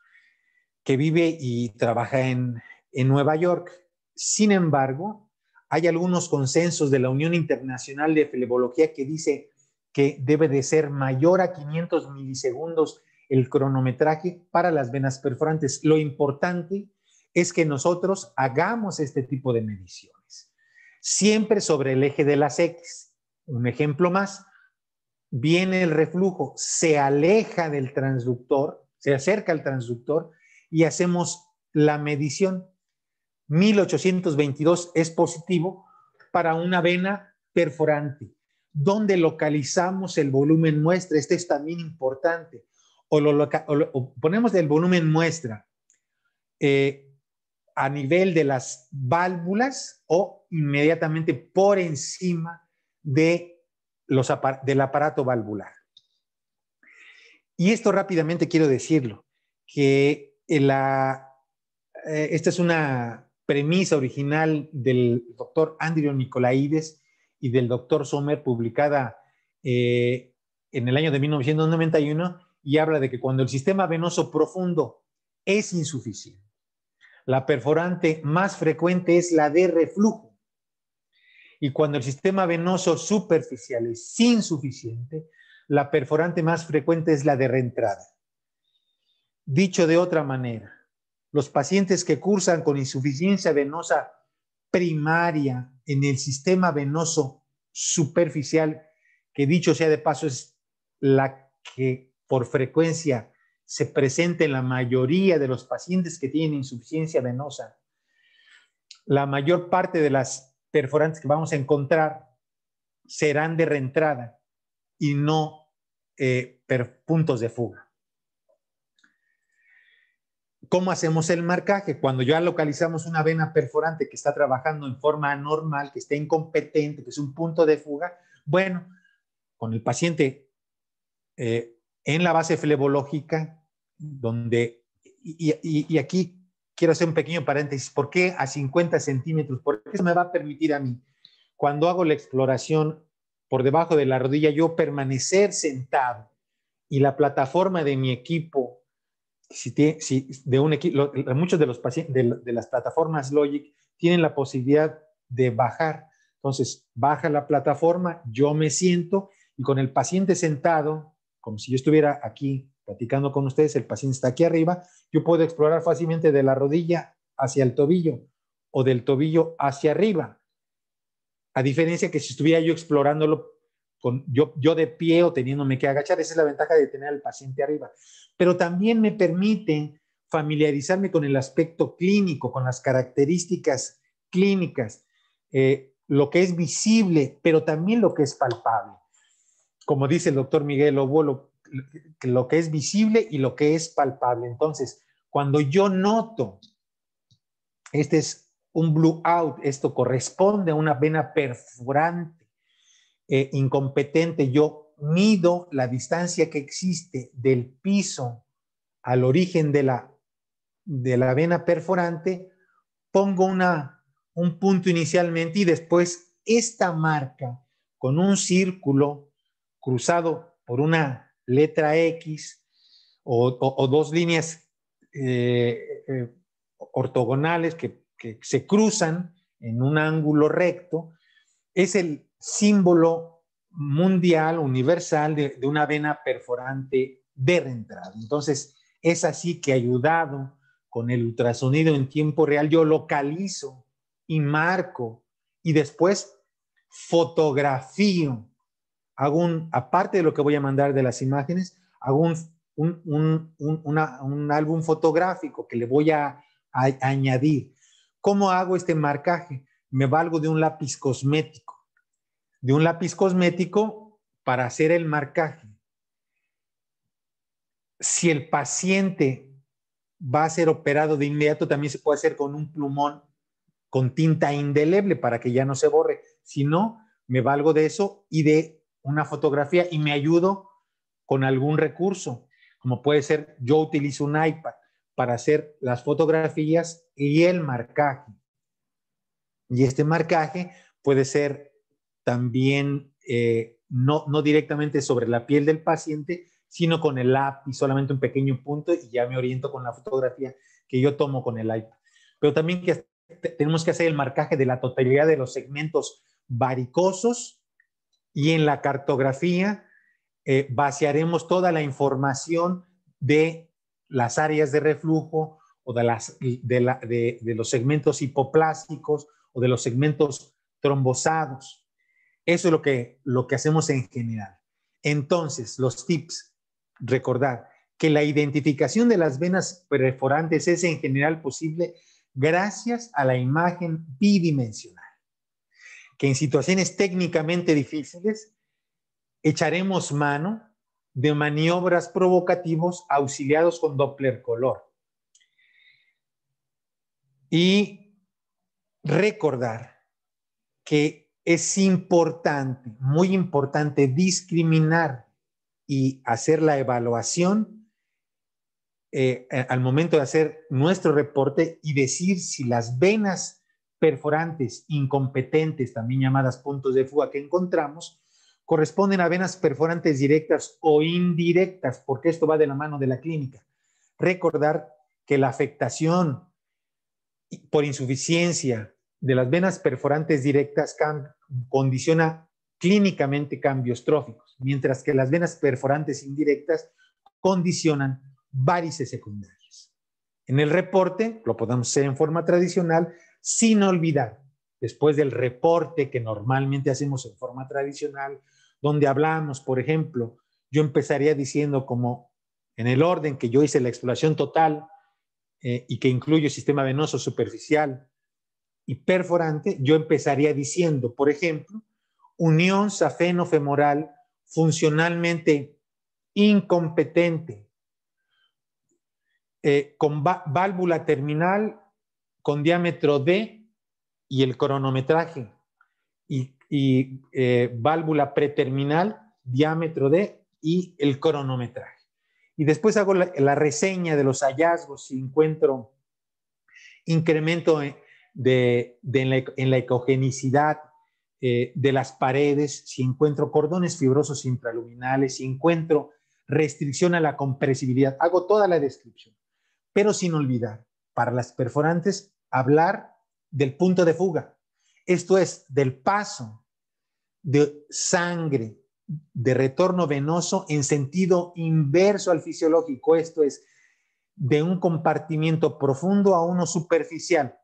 que vive y trabaja en, en Nueva York. Sin embargo, hay algunos consensos de la Unión Internacional de Flebología que dice que debe de ser mayor a 500 milisegundos el cronometraje para las venas perforantes. Lo importante es que nosotros hagamos este tipo de mediciones, siempre sobre el eje de las X. Un ejemplo más, viene el reflujo, se aleja del transductor, se acerca al transductor y hacemos la medición. 1822 es positivo para una vena perforante. donde localizamos el volumen muestra? Este es también importante. O, lo, ponemos el volumen muestra eh, a nivel de las válvulas o inmediatamente por encima de del aparato valvular. Y esto rápidamente quiero decirlo, que eh, esta es una premisa original del doctor Andrew Nicolaides y del doctor Sommer, publicada eh, en el año de 1991, y habla de que cuando el sistema venoso profundo es insuficiente, la perforante más frecuente es la de reflujo y cuando el sistema venoso superficial es insuficiente, la perforante más frecuente es la de reentrada. Dicho de otra manera, los pacientes que cursan con insuficiencia venosa primaria en el sistema venoso superficial, que dicho sea de paso es la que por frecuencia se presenta en la mayoría de los pacientes que tienen insuficiencia venosa. La mayor parte de las perforantes que vamos a encontrar serán de reentrada y no eh, puntos de fuga. ¿Cómo hacemos el marcaje? Cuando ya localizamos una vena perforante que está trabajando en forma anormal, que está incompetente, que es un punto de fuga, bueno, con el paciente eh, en la base flebológica, donde, y aquí quiero hacer un pequeño paréntesis. ¿Por qué a 50 centímetros? Porque eso me va a permitir a mí, cuando hago la exploración por debajo de la rodilla, yo permanecer sentado y la plataforma de mi equipo, si, de un equipo, muchos de los de las plataformas Logic tienen la posibilidad de bajar. Entonces, baja la plataforma, yo me siento y con el paciente sentado, como si yo estuviera aquí platicando con ustedes, el paciente está aquí arriba, yo puedo explorar fácilmente de la rodilla hacia el tobillo o del tobillo hacia arriba. A diferencia que si estuviera yo explorándolo con yo, yo de pie o teniéndome que agachar, esa es la ventaja de tener al paciente arriba. Pero también me permite familiarizarme con el aspecto clínico, con las características clínicas, eh, lo que es visible, pero también lo que es palpable. Como dice el doctor Miguel Obolo, lo que es visible y lo que es palpable. Entonces, cuando yo noto, este es un blue out, esto corresponde a una vena perforante, eh, incompetente, yo mido la distancia que existe del piso al origen de la, de la vena perforante, pongo una, un punto inicialmente y después esta marca con un círculo cruzado por una letra X o, dos líneas eh, eh, ortogonales que, se cruzan en un ángulo recto, es el símbolo mundial, universal, de, una vena perforante de reentrada. Entonces, es así que ayudado con el ultrasonido en tiempo real, yo localizo y marco y después fotografío hago un, aparte de lo que voy a mandar de las imágenes, hago un, un, álbum fotográfico que le voy a, añadir. ¿Cómo hago este marcaje? Me valgo de un lápiz cosmético, de un lápiz cosmético para hacer el marcaje. Si el paciente va a ser operado de inmediato, también se puede hacer con un plumón con tinta indeleble para que ya no se borre. Si no, me valgo de eso y de una fotografía y me ayudo con algún recurso, como puede ser yo utilizo un iPad para hacer las fotografías y el marcaje. Y este marcaje puede ser también eh, no, no directamente sobre la piel del paciente, sino con el lápiz, solamente un pequeño punto y ya me oriento con la fotografía que yo tomo con el iPad. Pero también que tenemos que hacer el marcaje de la totalidad de los segmentos varicosos y en la cartografía eh, vaciaremos toda la información de las áreas de reflujo o de, los segmentos hipoplásticos o de los segmentos trombosados. Eso es lo que, lo que hacemos en general. Entonces, los tips, recordar que la identificación de las venas perforantes es en general posible gracias a la imagen bidimensional que en situaciones técnicamente difíciles echaremos mano de maniobras provocativos auxiliados con Doppler color. Y recordar que es importante, muy importante, discriminar y hacer la evaluación eh, al momento de hacer nuestro reporte y decir si las venas perforantes incompetentes, también llamadas puntos de fuga que encontramos, corresponden a venas perforantes directas o indirectas, porque esto va de la mano de la clínica. Recordar que la afectación por insuficiencia de las venas perforantes directas condiciona clínicamente cambios tróficos, mientras que las venas perforantes indirectas condicionan varices secundarias. En el reporte, lo podemos hacer en forma tradicional, sin olvidar, después del reporte que normalmente hacemos en forma tradicional, donde hablamos, por ejemplo, yo empezaría diciendo como en el orden que yo hice la exploración total eh, y que incluye sistema venoso superficial y perforante, yo empezaría diciendo, por ejemplo, unión safeno-femoral funcionalmente incompetente, eh, con válvula terminal con diámetro D y el cronometraje. Y, eh, válvula preterminal, diámetro D y el cronometraje. Y después hago la, reseña de los hallazgos si encuentro incremento de, en, la, ecogenicidad eh, de las paredes, si encuentro cordones fibrosos intraluminales, si encuentro restricción a la compresibilidad. Hago toda la descripción, pero sin olvidar para las perforantes hablar del punto de fuga, esto es, del paso de sangre de retorno venoso en sentido inverso al fisiológico, esto es, de un compartimiento profundo a uno superficial.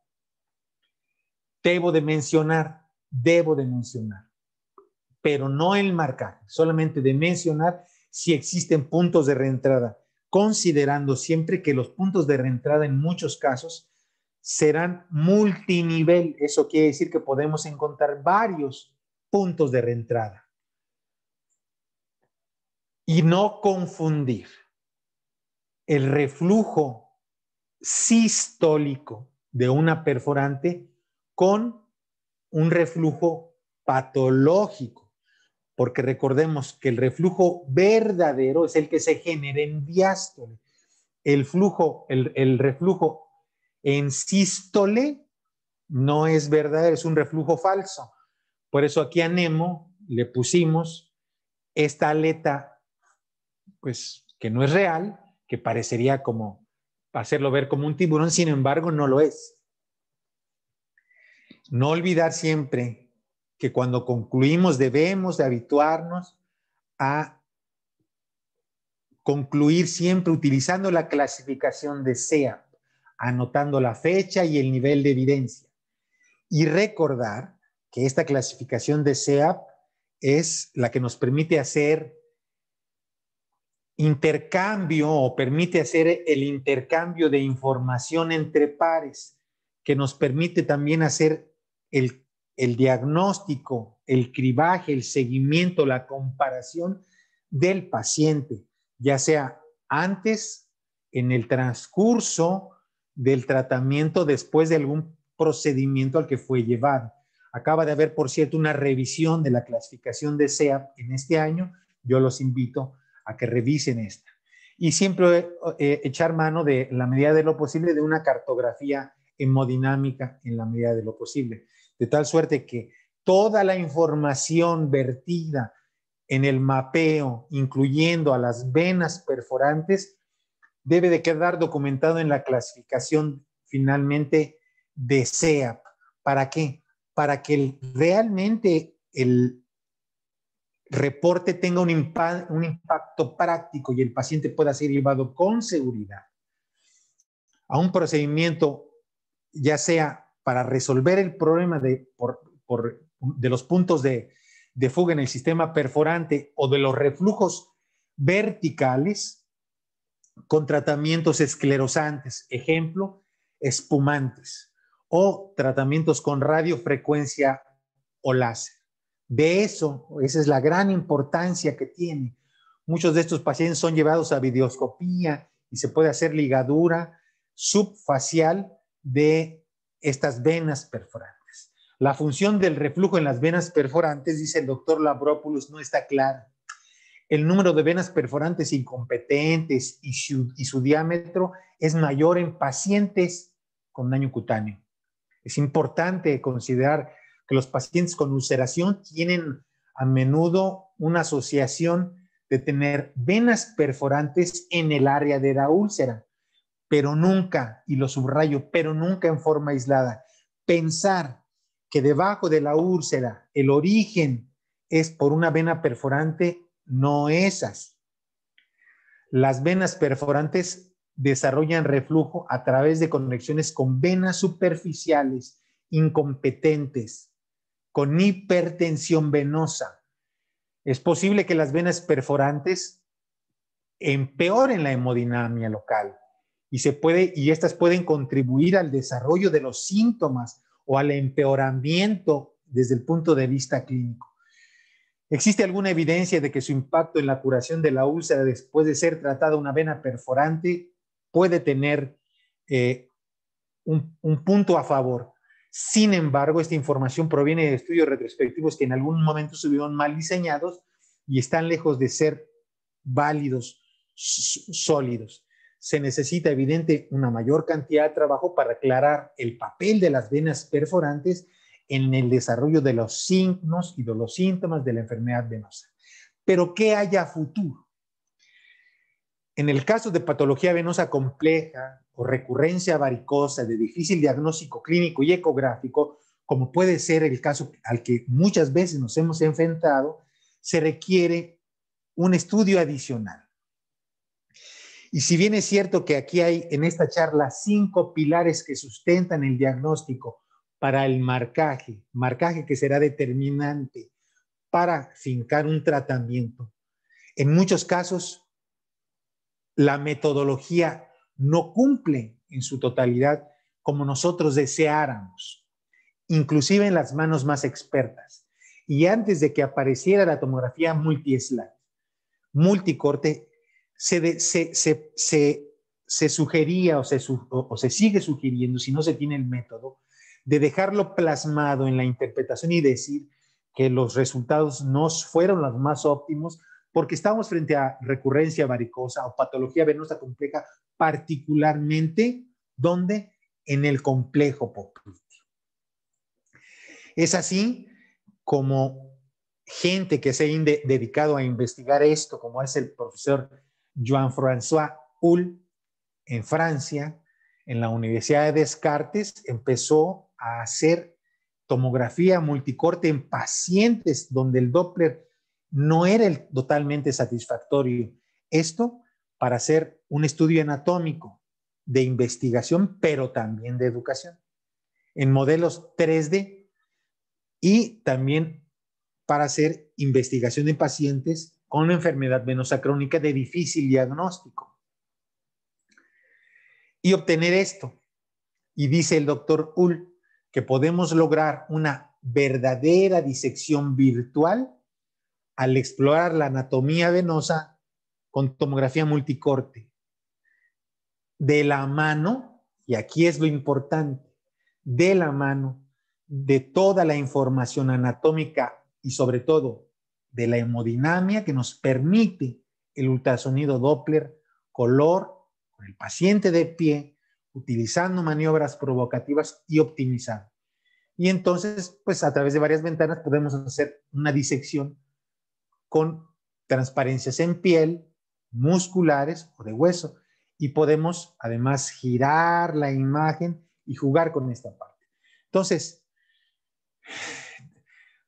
Debo de mencionar, debo de mencionar, pero no el marcar, solamente de mencionar si existen puntos de reentrada considerando siempre que los puntos de reentrada en muchos casos serán multinivel. Eso quiere decir que podemos encontrar varios puntos de reentrada. Y no confundir el reflujo sistólico de una perforante con un reflujo patológico porque recordemos que el reflujo verdadero es el que se genera en diástole. El flujo, el, reflujo en sístole no es verdadero, es un reflujo falso. Por eso aquí a Nemo le pusimos esta aleta, pues que no es real, que parecería como hacerlo ver como un tiburón, sin embargo no lo es. No olvidar siempre que cuando concluimos debemos de habituarnos a concluir siempre utilizando la clasificación de SEA, anotando la fecha y el nivel de evidencia. Y recordar que esta clasificación de SEAP es la que nos permite hacer intercambio o permite hacer el intercambio de información entre pares, que nos permite también hacer el el diagnóstico, el cribaje, el seguimiento, la comparación del paciente, ya sea antes, en el transcurso del tratamiento, después de algún procedimiento al que fue llevado. Acaba de haber, por cierto, una revisión de la clasificación de SEAP en este año. Yo los invito a que revisen esta. Y siempre eh, eh, echar mano de la medida de lo posible de una cartografía hemodinámica en la medida de lo posible de tal suerte que toda la información vertida en el mapeo, incluyendo a las venas perforantes, debe de quedar documentado en la clasificación finalmente de SEAP. ¿Para qué? Para que realmente el reporte tenga un, un impacto práctico y el paciente pueda ser llevado con seguridad a un procedimiento, ya sea para resolver el problema de, de los puntos de, de fuga en el sistema perforante o de los reflujos verticales con tratamientos esclerosantes, ejemplo, espumantes, o tratamientos con radiofrecuencia o láser. De eso, esa es la gran importancia que tiene. Muchos de estos pacientes son llevados a videoscopía y se puede hacer ligadura subfacial de estas venas perforantes. La función del reflujo en las venas perforantes, dice el doctor Labrópolis, no está clara. El número de venas perforantes incompetentes y y su diámetro es mayor en pacientes con daño cutáneo. Es importante considerar que los pacientes con ulceración tienen a menudo una asociación de tener venas perforantes en el área de la úlcera, pero nunca, y lo subrayo, pero nunca en forma aislada. Pensar que debajo de la úlcera el origen es por una vena perforante, no esas. Las venas perforantes desarrollan reflujo a través de conexiones con venas superficiales incompetentes, con hipertensión venosa. Es posible que las venas perforantes empeoren la hemodinamia local y estas pueden contribuir al desarrollo de los síntomas o al empeoramiento desde el punto de vista clínico. ¿Existe alguna evidencia de que su impacto en la curación de la úlcera después de ser tratada una vena perforante puede tener eh, un, un punto a favor? Sin embargo, esta información proviene de estudios retrospectivos que en algún momento estuvieron mal diseñados y están lejos de ser válidos, sólidos se necesita evidente una mayor cantidad de trabajo para aclarar el papel de las venas perforantes en el desarrollo de los signos y de los síntomas de la enfermedad venosa. Pero ¿qué hay a futuro? En el caso de patología venosa compleja o recurrencia varicosa de difícil diagnóstico clínico y ecográfico, como puede ser el caso al que muchas veces nos hemos enfrentado, se requiere un estudio adicional y si bien es cierto que aquí hay en esta charla cinco pilares que sustentan el diagnóstico para el marcaje, marcaje que será determinante para fincar un tratamiento, en muchos casos la metodología no cumple en su totalidad como nosotros deseáramos, inclusive en las manos más expertas. Y antes de que apareciera la tomografía multi multicorte, se, sugería o, se, sigue sugiriendo, si no se tiene el método, de dejarlo plasmado en la interpretación y decir que los resultados no fueron los más óptimos porque estamos frente a recurrencia varicosa o patología venosa compleja, particularmente donde en el complejo poplíteo Es así como gente que se ha dedicado a investigar esto, como es el profesor Jean-François Hull en Francia, en la Universidad de Descartes, empezó a hacer tomografía multicorte en pacientes donde el Doppler no era el totalmente satisfactorio. Esto para hacer un estudio anatómico de investigación, pero también de educación, en modelos 3D y también para hacer investigación en pacientes con una enfermedad venosa crónica de difícil diagnóstico. Y obtener esto. Y dice el doctor Ull que podemos lograr una verdadera disección virtual al explorar la anatomía venosa con tomografía multicorte. De la mano, y aquí es lo importante, de la mano de toda la información anatómica y sobre todo de la hemodinamia que nos permite el ultrasonido Doppler color con el paciente de pie, utilizando maniobras provocativas y optimizando. Y entonces, pues a través de varias ventanas podemos hacer una disección con transparencias en piel, musculares o de hueso. Y podemos además girar la imagen y jugar con esta parte. Entonces,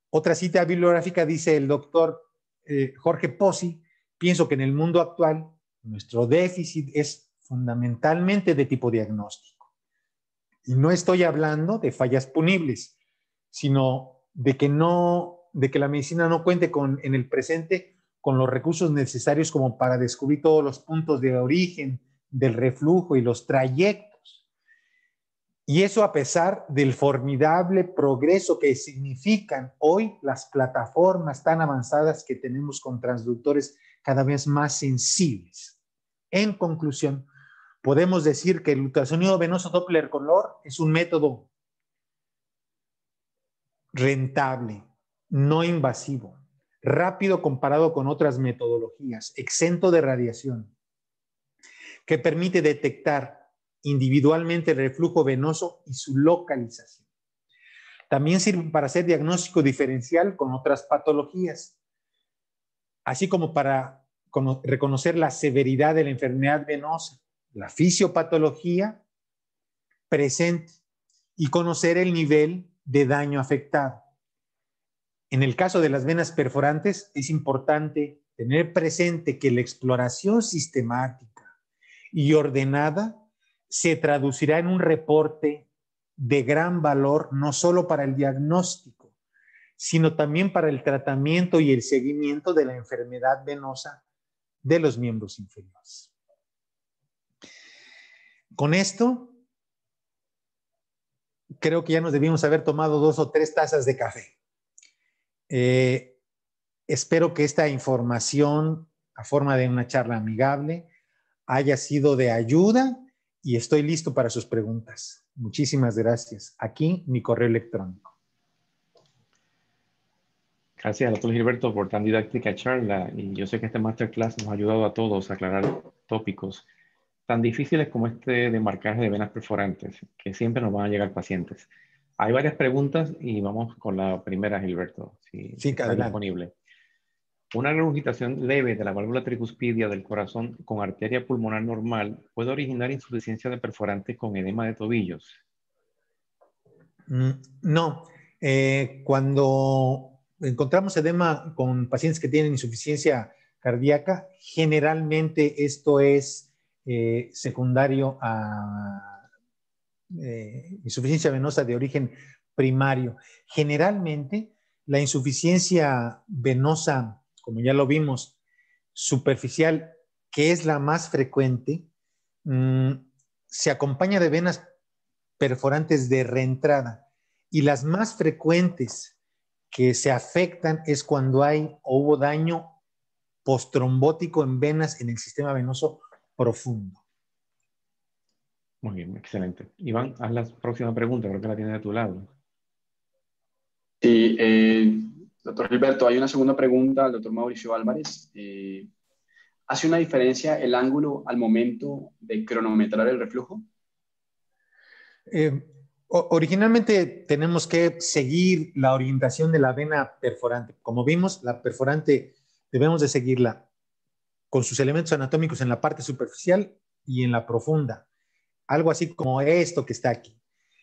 otra cita bibliográfica dice el doctor eh, Jorge Pozzi, pienso que en el mundo actual nuestro déficit es fundamentalmente de tipo diagnóstico. Y no estoy hablando de fallas punibles, sino de que no, de que la medicina no cuente con, en el presente con los recursos necesarios como para descubrir todos los puntos de origen del reflujo y los trayectos y eso a pesar del formidable progreso que significan hoy las plataformas tan avanzadas que tenemos con transductores cada vez más sensibles. En conclusión, podemos decir que el ultrasonido venoso Doppler color es un método rentable, no invasivo, rápido comparado con otras metodologías, exento de radiación, que permite detectar individualmente el reflujo venoso y su localización. También sirve para hacer diagnóstico diferencial con otras patologías, así como para reconocer la severidad de la enfermedad venosa, la fisiopatología presente y conocer el nivel de daño afectado. En el caso de las venas perforantes, es importante tener presente que la exploración sistemática y ordenada se traducirá en un reporte de gran valor, no solo para el diagnóstico, sino también para el tratamiento y el seguimiento de la enfermedad venosa de los miembros inferiores. Con esto, creo que ya nos debimos haber tomado dos o tres tazas de café. Eh, espero que esta información, a forma de una charla amigable, haya sido de ayuda y estoy listo para sus preguntas. Muchísimas gracias. Aquí mi correo electrónico. Gracias, doctor Gilberto, por tan didáctica charla. Y yo sé que este masterclass nos ha ayudado a todos a aclarar tópicos tan difíciles como este de marcaje de venas perforantes, que siempre nos van a llegar pacientes. Hay varias preguntas y vamos con la primera, Gilberto, sí, está adelante. disponible. Una regurgitación leve de la válvula tricuspidia del corazón con arteria pulmonar normal puede originar insuficiencia de perforante con edema de tobillos. Mm, no. Eh, cuando encontramos edema con pacientes que tienen insuficiencia cardíaca, generalmente esto es eh, secundario a eh, insuficiencia venosa de origen primario. Generalmente, la insuficiencia venosa como ya lo vimos, superficial, que es la más frecuente, mm, se acompaña de venas perforantes de reentrada. Y las más frecuentes que se afectan es cuando hay o hubo daño postrombótico en venas en el sistema venoso profundo. Muy bien, excelente. Iván, haz la próxima pregunta, creo que la tienes de tu lado. Sí, eh, Doctor Gilberto, hay una segunda pregunta al doctor Mauricio Álvarez. Eh, ¿Hace una diferencia el ángulo al momento de cronometrar el reflujo? Eh, originalmente tenemos que seguir la orientación de la vena perforante. Como vimos, la perforante debemos de seguirla con sus elementos anatómicos en la parte superficial y en la profunda. Algo así como esto que está aquí.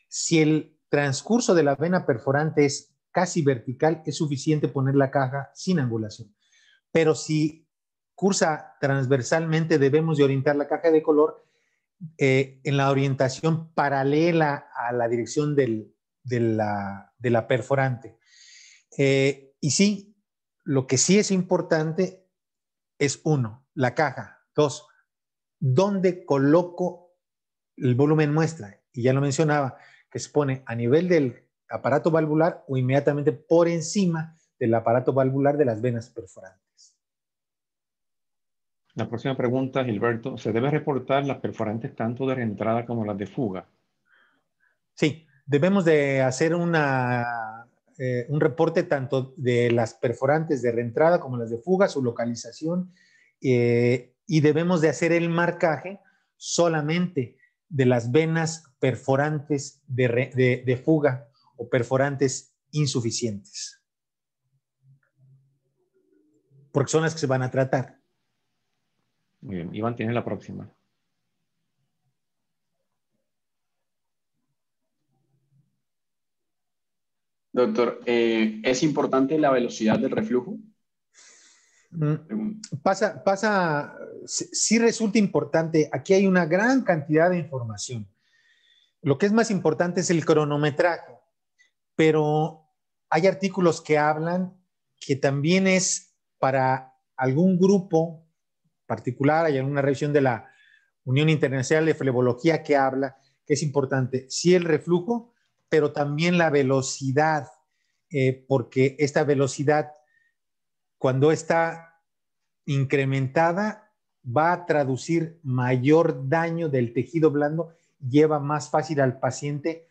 Si el transcurso de la vena perforante es casi vertical, es suficiente poner la caja sin angulación. Pero si cursa transversalmente, debemos de orientar la caja de color eh, en la orientación paralela a la dirección de, la, perforante. Eh, y sí, lo que sí es importante es uno, la caja. Dos, dónde coloco el volumen muestra. Y ya lo mencionaba, que se pone a nivel del aparato valvular o inmediatamente por encima del aparato valvular de las venas perforantes. La próxima pregunta, Gilberto, ¿se debe reportar las perforantes tanto de reentrada como las de fuga? Sí, debemos de hacer una, eh, un reporte tanto de las perforantes de reentrada como las de fuga, su localización, eh, y debemos de hacer el marcaje solamente de las venas perforantes de, de fuga o perforantes insuficientes. Porque son las que se van a tratar. Muy bien, Iván tiene la próxima. Doctor, eh, ¿es importante la velocidad del reflujo? Mm, pasa, pasa, sí resulta importante. Aquí hay una gran cantidad de información. Lo que es más importante es el cronometraje pero hay artículos que hablan que también es para algún grupo particular, hay una revisión de la Unión Internacional de Flebología que habla que es importante, sí el reflujo, pero también la velocidad, eh, porque esta velocidad cuando está incrementada va a traducir mayor daño del tejido blando, lleva más fácil al paciente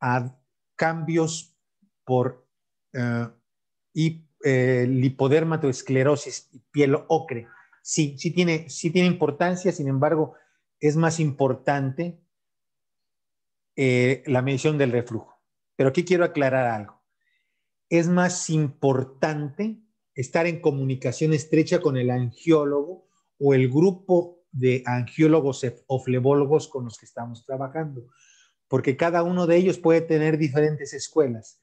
a cambios por eh, eh, lipodermatoesclerosis y piel ocre. Sí, sí tiene, importancia, sin embargo, es más importante eh, la medición del reflujo. Pero aquí quiero aclarar algo. Es más importante estar en comunicación estrecha con el angiólogo o el grupo de angiólogos o flebólogos con los que estamos trabajando porque cada uno de ellos puede tener diferentes escuelas.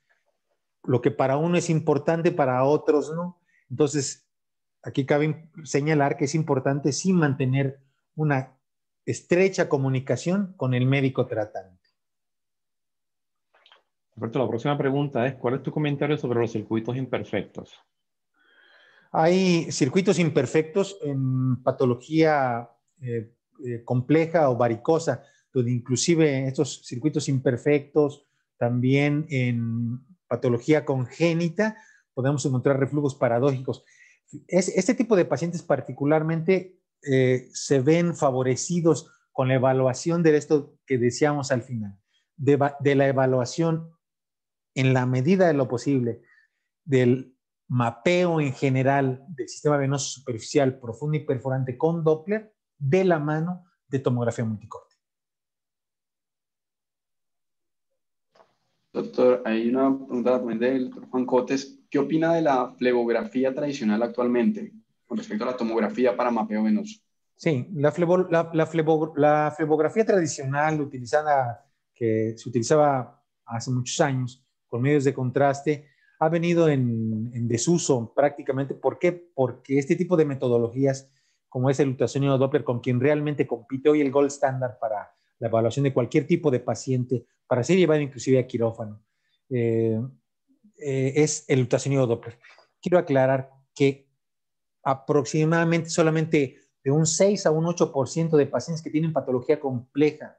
Lo que para uno es importante, para otros no. Entonces, aquí cabe señalar que es importante sí mantener una estrecha comunicación con el médico tratante. Alberto, la próxima pregunta es, ¿cuál es tu comentario sobre los circuitos imperfectos? Hay circuitos imperfectos en patología eh, eh, compleja o varicosa donde inclusive estos circuitos imperfectos, también en patología congénita, podemos encontrar reflujos paradójicos. este tipo de pacientes particularmente eh, se ven favorecidos con la evaluación de esto que decíamos al final, de, de la evaluación en la medida de lo posible del mapeo en general del sistema venoso superficial profundo y perforante con Doppler de la mano de tomografía multicorte. Doctor, hay una pregunta también del doctor Juan Cotes. ¿Qué opina de la flebografía tradicional actualmente con respecto a la tomografía para mapeo venoso? Sí, la, flebografía tradicional utilizada, que se utilizaba hace muchos años con medios de contraste, ha venido en, desuso prácticamente. ¿Por qué? Porque este tipo de metodologías, como es el ultrasonido Doppler, con quien realmente compite hoy el gol estándar para la evaluación de cualquier tipo de paciente para ser llevado inclusive a quirófano. Eh, eh, es el ultrasonido Doppler. Quiero aclarar que aproximadamente solamente de un 6 a un 8% de pacientes que tienen patología compleja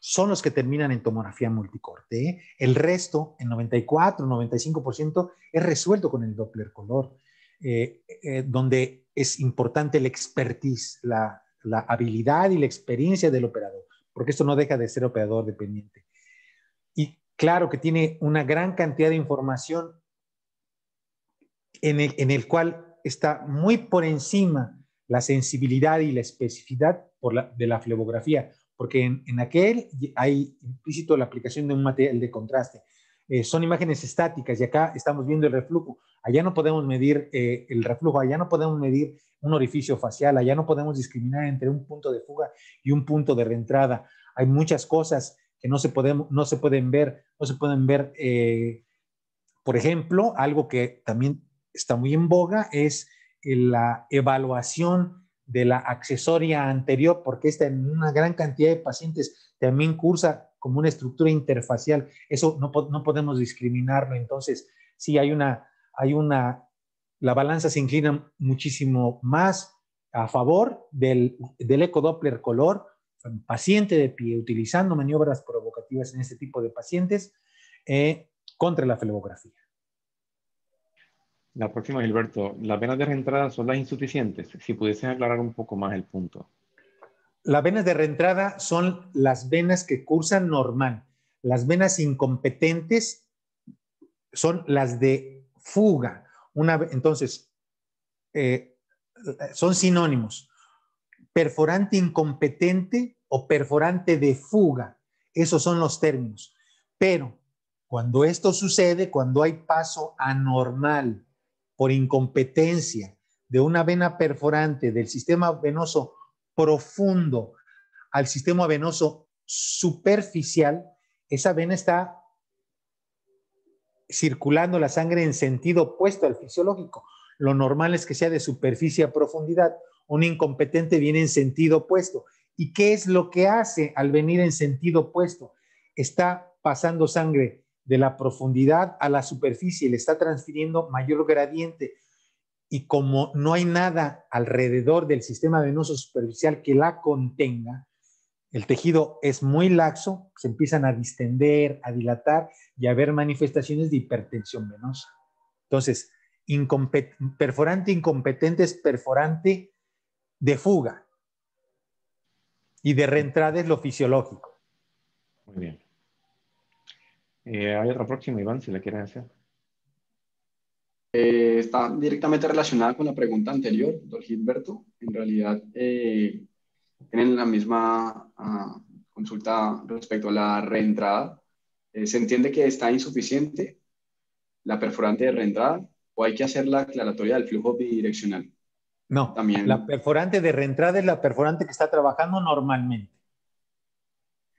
son los que terminan en tomografía multicorte. ¿eh? El resto, el 94, 95%, es resuelto con el Doppler color, donde es importante la expertise, la, la habilidad y la experiencia del operador, porque esto no deja de ser operador dependiente. Y claro que tiene una gran cantidad de información en el, cual está muy por encima la sensibilidad y la especificidad de la flebografía, porque en, en, aquel hay implícito la aplicación de un material de contraste. Eh, son imágenes estáticas y acá estamos viendo el reflujo. Allá no podemos medir eh, el reflujo, allá no podemos medir un orificio facial, allá no podemos discriminar entre un punto de fuga y un punto de reentrada. Hay muchas cosas que no se, podemos, no se pueden ver, no se pueden ver. Eh, por ejemplo, algo que también está muy en boga es la evaluación de la accesoria anterior, porque esta en una gran cantidad de pacientes también cursa como una estructura interfacial. Eso no, no podemos discriminarlo. Entonces, sí hay una, hay una, la balanza se inclina muchísimo más a favor del, del ecodoppler color, paciente de pie, utilizando maniobras provocativas en este tipo de pacientes, eh, contra la flebografía. La próxima, Gilberto. Las venas de reentrada son las insuficientes. Si pudiesen aclarar un poco más el punto las venas de reentrada son las venas que cursan normal. Las venas incompetentes son las de fuga. Una, entonces, eh, son sinónimos. Perforante incompetente o perforante de fuga. Esos son los términos. Pero cuando esto sucede, cuando hay paso anormal por incompetencia de una vena perforante del sistema venoso profundo al sistema venoso superficial, esa vena está circulando la sangre en sentido opuesto al fisiológico. Lo normal es que sea de superficie a profundidad. Un incompetente viene en sentido opuesto. ¿Y qué es lo que hace al venir en sentido opuesto? Está pasando sangre de la profundidad a la superficie, le está transfiriendo mayor gradiente, y como no hay nada alrededor del sistema venoso superficial que la contenga, el tejido es muy laxo, se empiezan a distender, a dilatar y a haber manifestaciones de hipertensión venosa. Entonces, perforante incompetente es perforante de fuga y de reentrada es lo fisiológico. Muy bien. Eh, ¿Hay otra próxima, Iván, si la quieren hacer? Eh, está directamente relacionada con la pregunta anterior, don Gilberto. En realidad, eh, tienen la misma ah, consulta respecto a la reentrada. Eh, se entiende que está insuficiente la perforante de reentrada o hay que hacer la aclaratoria del flujo bidireccional. No, La perforante de reentrada es la perforante que está trabajando normalmente.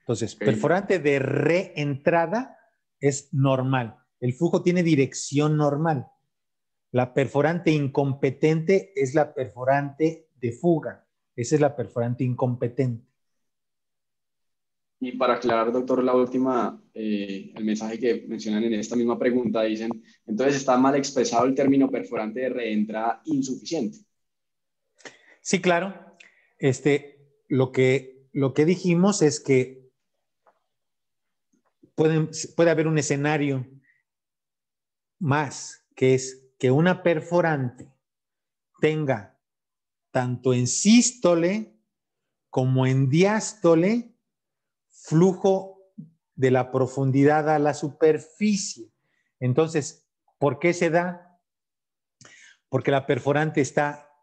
Entonces, perforante de reentrada es normal. El flujo tiene dirección normal. La perforante incompetente es la perforante de fuga. Esa es la perforante incompetente. Y para aclarar, doctor, la última, eh, el mensaje que mencionan en esta misma pregunta, dicen, entonces está mal expresado el término perforante de reentrada insuficiente. Sí, claro. Este, lo, que, lo que dijimos es que puede haber un escenario más, que es que una perforante tenga tanto en sístole como en diástole flujo de la profundidad a la superficie. Entonces, ¿por qué se da? Porque la perforante está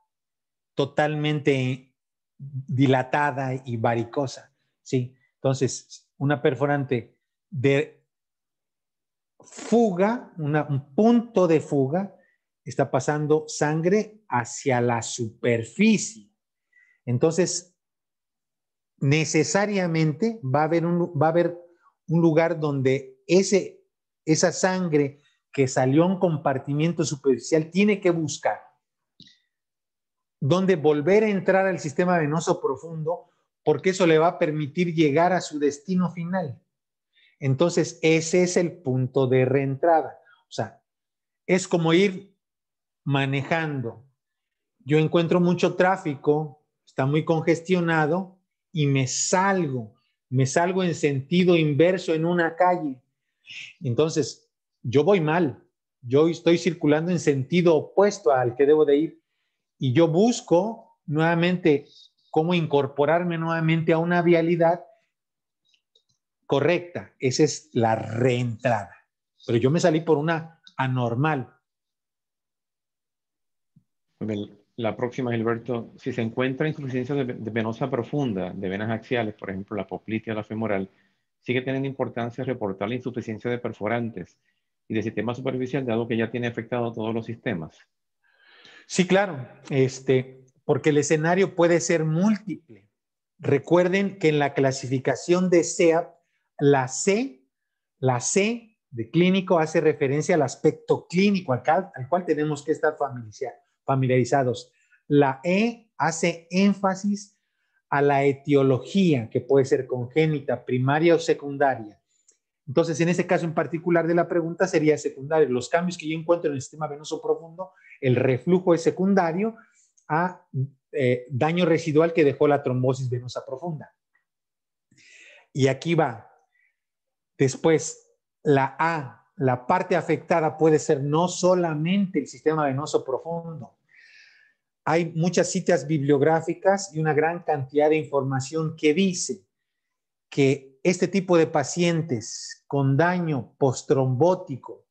totalmente dilatada y varicosa, ¿sí? Entonces, una perforante de fuga, un punto de fuga, está pasando sangre hacia la superficie. Entonces, necesariamente va a haber un, va a haber un lugar donde ese, esa sangre que salió a un compartimiento superficial tiene que buscar donde volver a entrar al sistema venoso profundo porque eso le va a permitir llegar a su destino final. Entonces, ese es el punto de reentrada. O sea, es como ir manejando. Yo encuentro mucho tráfico, está muy congestionado y me salgo, me salgo en sentido inverso en una calle. Entonces, yo voy mal, yo estoy circulando en sentido opuesto al que debo de ir y yo busco nuevamente cómo incorporarme nuevamente a una vialidad correcta. Esa es la reentrada. Pero yo me salí por una anormal. La próxima, Gilberto, si se encuentra insuficiencia de, venosa profunda, de venas axiales, por ejemplo, la poplitea o la femoral, sigue teniendo importancia reportar la insuficiencia de perforantes y de sistema superficial, dado que ya tiene afectado a todos los sistemas. Sí, claro, este, porque el escenario puede ser múltiple. Recuerden que en la clasificación de SEAP, la C, la C de clínico hace referencia al aspecto clínico, al, al cual tenemos que estar familiarizados familiarizados. La E hace énfasis a la etiología, que puede ser congénita, primaria o secundaria. Entonces, en ese caso en particular de la pregunta sería secundaria Los cambios que yo encuentro en el sistema venoso profundo, el reflujo es secundario a eh, daño residual que dejó la trombosis venosa profunda. Y aquí va. Después, la A, la parte afectada puede ser no solamente el sistema venoso profundo, hay muchas citas bibliográficas y una gran cantidad de información que dice que este tipo de pacientes con daño postrombótico,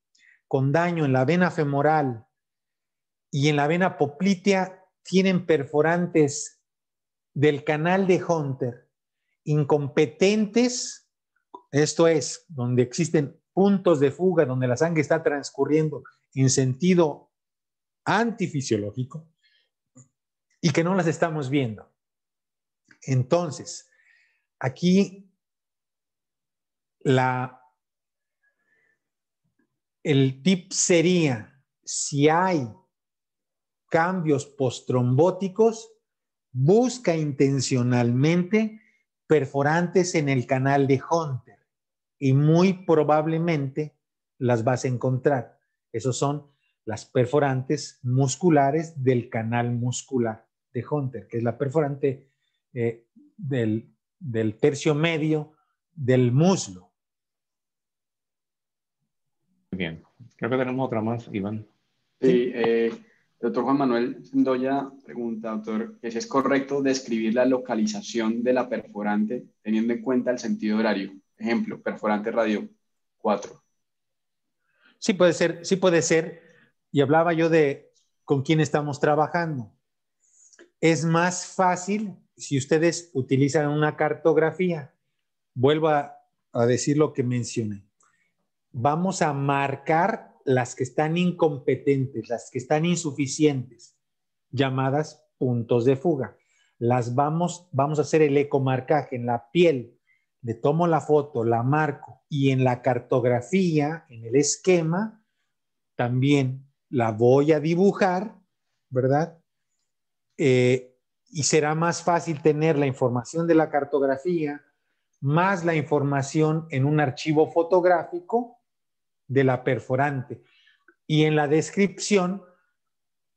con daño en la vena femoral y en la vena poplitea, tienen perforantes del canal de Hunter incompetentes, esto es, donde existen puntos de fuga, donde la sangre está transcurriendo en sentido antifisiológico, y que no las estamos viendo. Entonces, aquí la, el tip sería, si hay cambios postrombóticos, busca intencionalmente perforantes en el canal de Hunter y muy probablemente las vas a encontrar. Esos son las perforantes musculares del canal muscular. Hunter, que es la perforante eh, del, tercio medio del muslo. Bien, creo que tenemos otra más, Iván. Sí, eh, doctor Juan Manuel Sendoya pregunta, doctor, si es correcto describir la localización de la perforante teniendo en cuenta el sentido horario. Ejemplo, perforante radio 4. Sí puede ser, sí puede ser. Y hablaba yo de con quién estamos trabajando es más fácil si ustedes utilizan una cartografía. Vuelvo a, decir lo que mencioné. Vamos a marcar las que están incompetentes, las que están insuficientes, llamadas puntos de fuga. Las vamos, vamos a hacer el ecomarcaje en la piel, le tomo la foto, la marco y en la cartografía, en el esquema, también la voy a dibujar, ¿verdad? Eh, y será más fácil tener la información de la cartografía más la información en un archivo fotográfico de la perforante. Y en la descripción,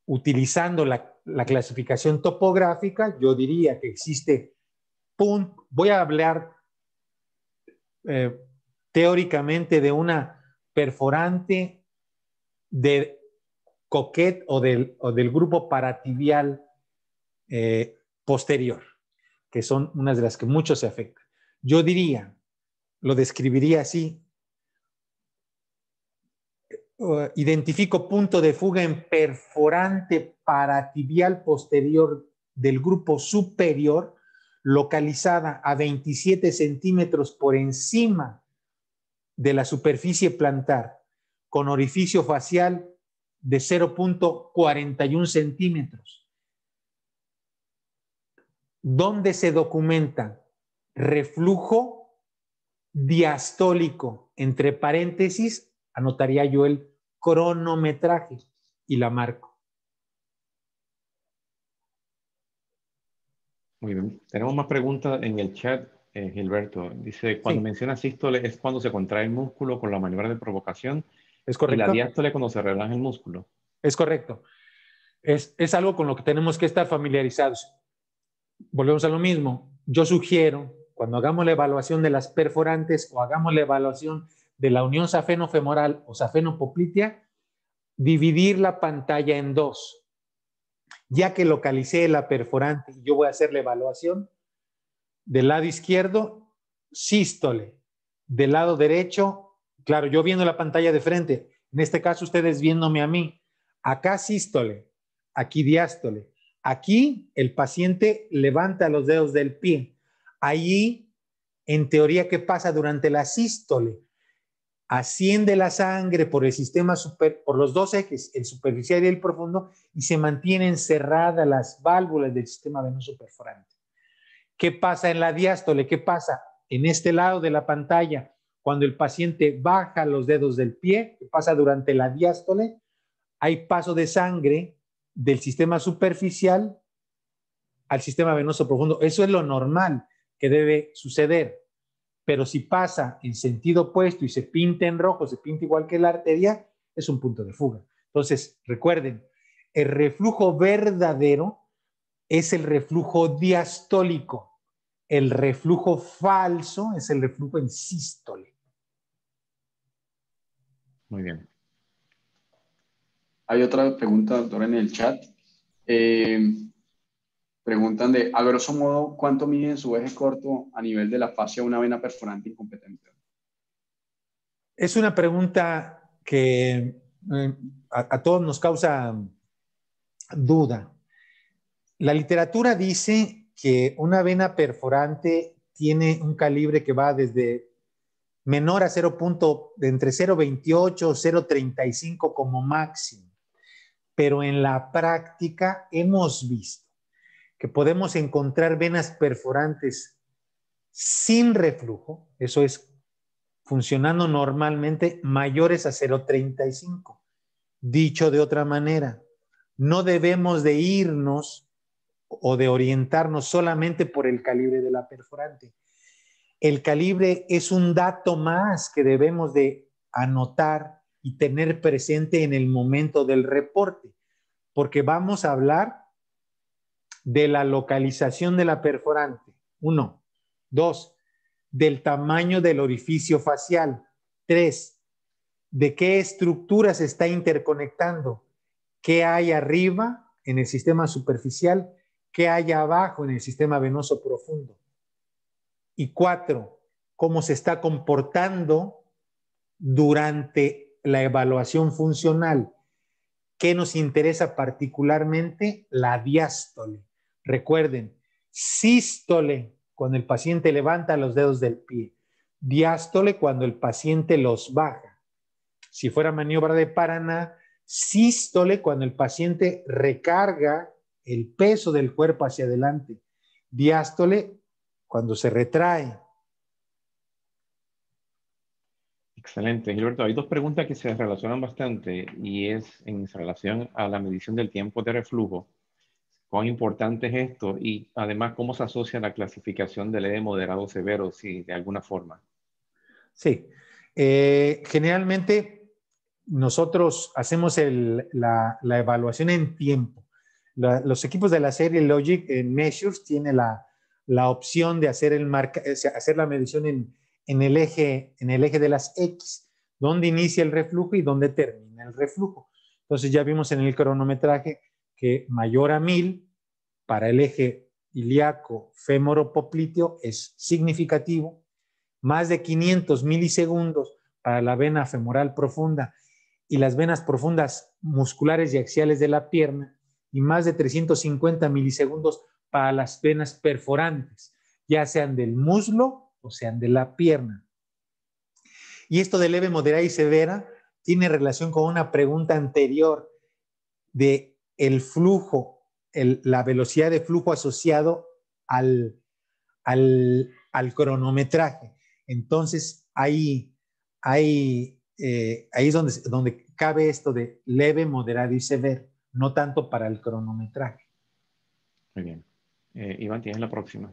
utilizando la, clasificación topográfica, yo diría que existe, voy a hablar eh, teóricamente de una perforante de coquet o del, o del grupo paratibial eh, posterior, que son unas de las que muchos se afectan. Yo diría, lo describiría así, eh, identifico punto de fuga en perforante paratibial posterior del grupo superior, localizada a 27 centímetros por encima de la superficie plantar, con orificio facial de 0.41 centímetros ¿Dónde se documenta reflujo diastólico, entre paréntesis, anotaría yo el cronometraje y la marco. Muy bien. Tenemos más preguntas en el chat, eh, Gilberto. Dice, cuando menciona sístole es cuando se contrae el músculo con la maniobra de provocación. Es correcto. Y la diástole cuando se relaja el músculo. Es correcto. Es, es algo con lo que tenemos que estar familiarizados volvemos a lo mismo. Yo sugiero, cuando hagamos la evaluación de las perforantes o hagamos la evaluación de la unión femoral o safenopoplitea, dividir la pantalla en dos. Ya que localicé la perforante, y yo voy a hacer la evaluación del lado izquierdo, sístole, del lado derecho, claro, yo viendo la pantalla de frente, en este caso ustedes viéndome a mí, acá sístole, aquí diástole. Aquí el paciente levanta los dedos del pie. Allí, en teoría, ¿qué pasa durante la sístole? Asciende la sangre por el sistema por los dos ejes, el superficial y el profundo, y se mantienen cerradas las válvulas del sistema venoso perforante. ¿Qué pasa en la diástole? ¿Qué pasa en este lado de la pantalla? Cuando el paciente baja los dedos del pie, ¿qué pasa durante la diástole? Hay paso de sangre del sistema superficial al sistema venoso profundo. Eso es lo normal que debe suceder. Pero si pasa en sentido opuesto y se pinta en rojo, se pinta igual que la arteria, es un punto de fuga. Entonces, recuerden, el reflujo verdadero es el reflujo diastólico. El reflujo falso es el reflujo en sístole. Muy bien. Hay otra pregunta, doctor, en el chat. Eh, preguntan de, a grosso modo, ¿cuánto mide su eje corto a nivel de la fascia una vena perforante incompetente? Es una pregunta que eh, a, todos nos causa duda. La literatura dice que una vena perforante tiene un calibre que va desde menor a 0. Punto, entre 0.28 0.35 como máximo pero en la práctica hemos visto que podemos encontrar venas perforantes sin reflujo, eso es funcionando normalmente mayores a 0.35. Dicho de otra manera, no debemos de irnos o de orientarnos solamente por el calibre de la perforante. El calibre es un dato más que debemos de anotar y tener presente en el momento del reporte, porque vamos a hablar de la localización de la perforante. Uno. Dos. Del tamaño del orificio facial. Tres. De qué estructura se está interconectando. ¿Qué hay arriba en el sistema superficial? ¿Qué hay abajo en el sistema venoso profundo? Y cuatro. Cómo se está comportando durante la evaluación funcional. ¿Qué nos interesa particularmente? La diástole. Recuerden, sístole cuando el paciente levanta los dedos del pie, diástole cuando el paciente los baja. Si fuera maniobra de Paraná, sístole cuando el paciente recarga el peso del cuerpo hacia adelante, diástole cuando se retrae. Excelente, Gilberto. Hay dos preguntas que se relacionan bastante y es en relación a la medición del tiempo de reflujo. ¿Cuán importante es esto? Y además, ¿cómo se asocia la clasificación de e de moderado severo, si de alguna forma? Sí. Eh, generalmente, nosotros hacemos la, evaluación en tiempo. los equipos de la serie Logic en Measures tienen la, la opción de hacer, el eh, hacer la medición en en el eje, en el eje de las X, donde inicia el reflujo y donde termina el reflujo. Entonces ya vimos en el cronometraje que mayor a 1000 para el eje ilíaco fémoro-popliteo es significativo, más de 500 milisegundos para la vena femoral profunda y las venas profundas musculares y axiales de la pierna y más de 350 milisegundos para las venas perforantes, ya sean del muslo o sea, de la pierna. Y esto de leve, moderada y severa tiene relación con una pregunta anterior de el flujo, la velocidad de flujo asociado al, cronometraje. Entonces, ahí, eh, ahí es donde, donde cabe esto de leve, moderado y severo, no tanto para el cronometraje. Muy bien. Eh, Iván, tienes la próxima.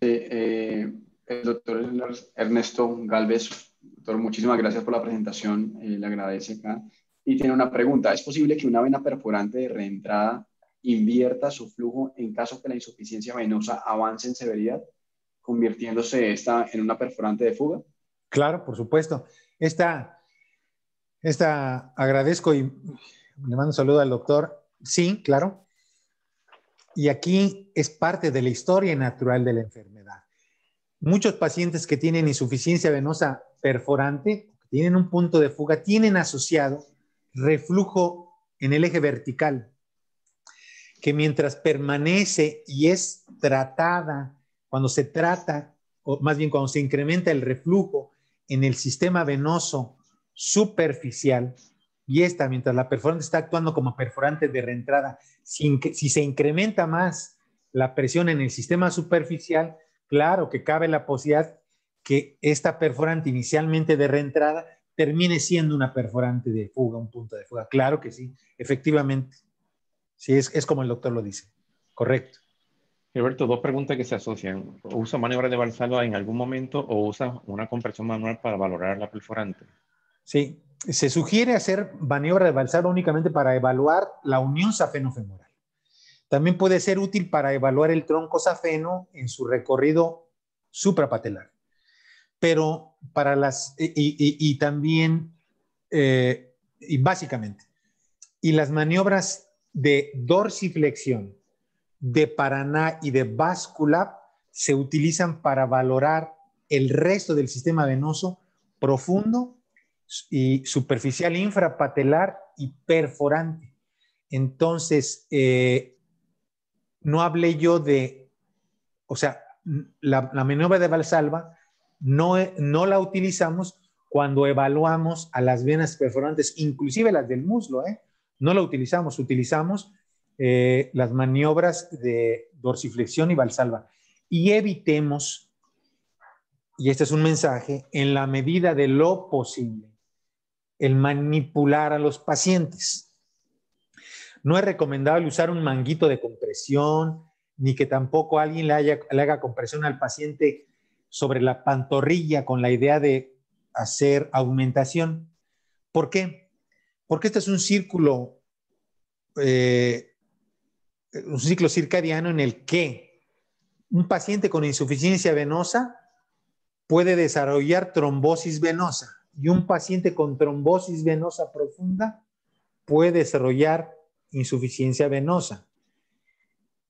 Eh, el doctor Ernesto Galvez. Doctor, muchísimas gracias por la presentación, eh, le agradece acá. Y tiene una pregunta, ¿es posible que una vena perforante de reentrada invierta su flujo en caso que la insuficiencia venosa avance en severidad, convirtiéndose esta en una perforante de fuga? Claro, por supuesto. Esta, esta agradezco y le mando un saludo al doctor. Sí, claro y aquí es parte de la historia natural de la enfermedad. Muchos pacientes que tienen insuficiencia venosa perforante, tienen un punto de fuga, tienen asociado reflujo en el eje vertical, que mientras permanece y es tratada, cuando se trata, o más bien cuando se incrementa el reflujo en el sistema venoso superficial, y esta, mientras la perforante está actuando como perforante de reentrada, si se incrementa más la presión en el sistema superficial, claro que cabe la posibilidad que esta perforante inicialmente de reentrada termine siendo una perforante de fuga, un punto de fuga. Claro que sí, efectivamente. Sí, es, es como el doctor lo dice. Correcto. Roberto, dos preguntas que se asocian. ¿Usa maniobra de Valsalva en algún momento o usa una compresión manual para valorar la perforante? Sí, se sugiere hacer maniobra de balsar únicamente para evaluar la unión safeno-femoral. También puede ser útil para evaluar el tronco safeno en su recorrido suprapatelar. Pero para las, y, también, eh, y básicamente, y las maniobras de dorsiflexión, de Paraná y de báscula se utilizan para valorar el resto del sistema venoso profundo y superficial infrapatelar y perforante. Entonces, eh, no hablé yo de, o sea, la, maniobra de Valsalva no, la utilizamos cuando evaluamos a las venas perforantes, inclusive las del muslo, ¿eh? no la utilizamos, utilizamos eh, las maniobras de dorsiflexión y valsalva. Y evitemos, y este es un mensaje, en la medida de lo posible, el manipular a los pacientes. No es recomendable usar un manguito de compresión, ni que tampoco alguien le, haga compresión al paciente sobre la pantorrilla con la idea de hacer aumentación. ¿Por qué? Porque este es un círculo, eh, un ciclo circadiano en el que un paciente con insuficiencia venosa puede desarrollar trombosis venosa y un paciente con trombosis venosa profunda puede desarrollar insuficiencia venosa.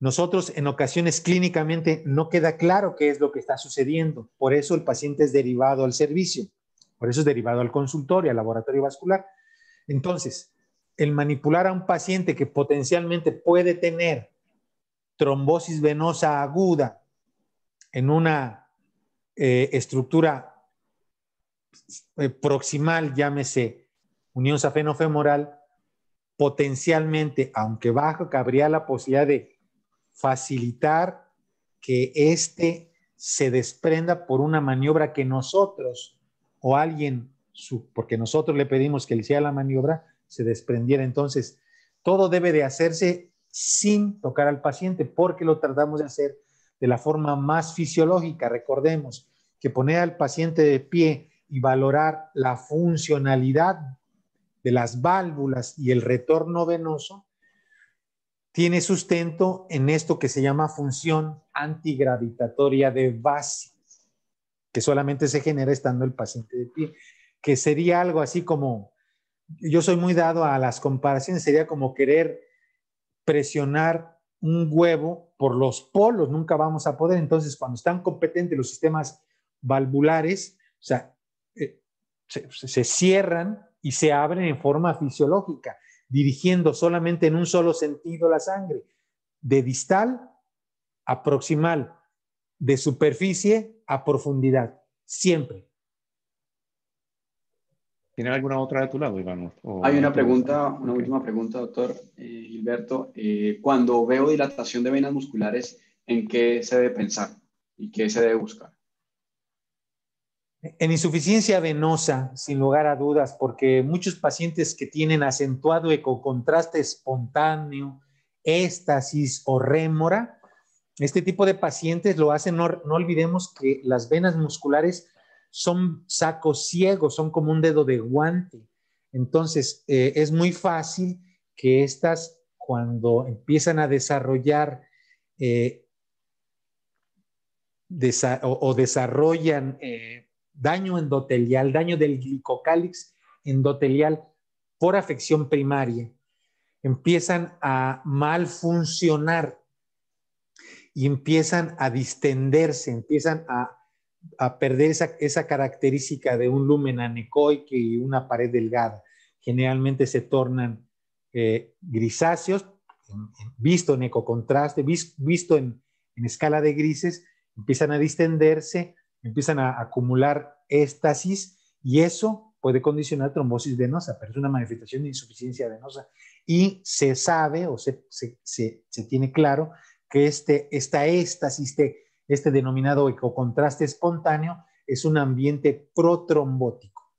Nosotros en ocasiones clínicamente no queda claro qué es lo que está sucediendo. Por eso el paciente es derivado al servicio. Por eso es derivado al consultorio, al laboratorio vascular. Entonces, el manipular a un paciente que potencialmente puede tener trombosis venosa aguda en una eh, estructura estructura eh, proximal, llámese unión safenofemoral, potencialmente, aunque bajo, cabría la posibilidad de facilitar que éste se desprenda por una maniobra que nosotros o alguien, porque nosotros le pedimos que le hiciera la maniobra, se desprendiera. Entonces, todo debe de hacerse sin tocar al paciente, porque lo tratamos de hacer de la forma más fisiológica. Recordemos que poner al paciente de pie y valorar la funcionalidad de las válvulas y el retorno venoso tiene sustento en esto que se llama función antigravitatoria de base, que solamente se genera estando el paciente de pie, que sería algo así como, yo soy muy dado a las comparaciones, sería como querer presionar un huevo por los polos, nunca vamos a poder. Entonces, cuando están competentes los sistemas valvulares, o sea, se, cierran y se abren en forma fisiológica, dirigiendo solamente en un solo sentido la sangre, de distal a proximal, de superficie a profundidad, siempre. ¿Tiene alguna otra de tu lado, Iván? Hay una pregunta, una última pregunta, doctor eh, Gilberto. Eh, cuando veo dilatación de venas musculares, ¿en qué se debe pensar y qué se debe buscar? En insuficiencia venosa, sin lugar a dudas, porque muchos pacientes que tienen acentuado ecocontraste espontáneo, éstasis o rémora, este tipo de pacientes lo hacen, no, olvidemos que las venas musculares son sacos ciegos, son como un dedo de guante. Entonces, eh, es muy fácil que estas, cuando empiezan a desarrollar eh, o, desarrollan eh, daño endotelial, daño del glicocálix endotelial por afección primaria. Empiezan a mal funcionar y empiezan a distenderse, empiezan a, perder esa, característica de un lumen anecoico y una pared delgada. Generalmente se tornan eh, grisáceos, visto en ecocontraste, visto en escala de grises, empiezan a distenderse, empiezan a acumular éstasis y eso puede condicionar trombosis venosa, pero es una manifestación de insuficiencia venosa. Y se sabe o se, se, se, tiene claro que este, esta éstasis, este, este, denominado ecocontraste espontáneo, es un ambiente protrombótico.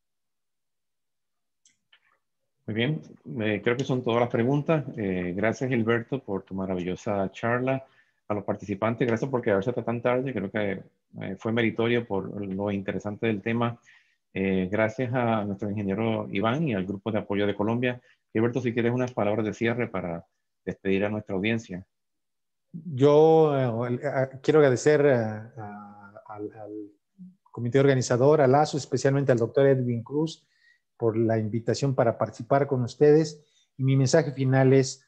Muy bien, eh, creo que son todas las preguntas. Eh, gracias Gilberto por tu maravillosa charla a los participantes, gracias por quedarse hasta tan tarde, creo que eh, fue meritorio por lo interesante del tema. Eh, gracias a nuestro ingeniero Iván y al Grupo de Apoyo de Colombia. Gilberto, si quieres unas palabras de cierre para despedir a nuestra audiencia. Yo eh, quiero agradecer al, al, comité organizador, a ASO, especialmente al doctor Edwin Cruz, por la invitación para participar con ustedes. Y mi mensaje final es,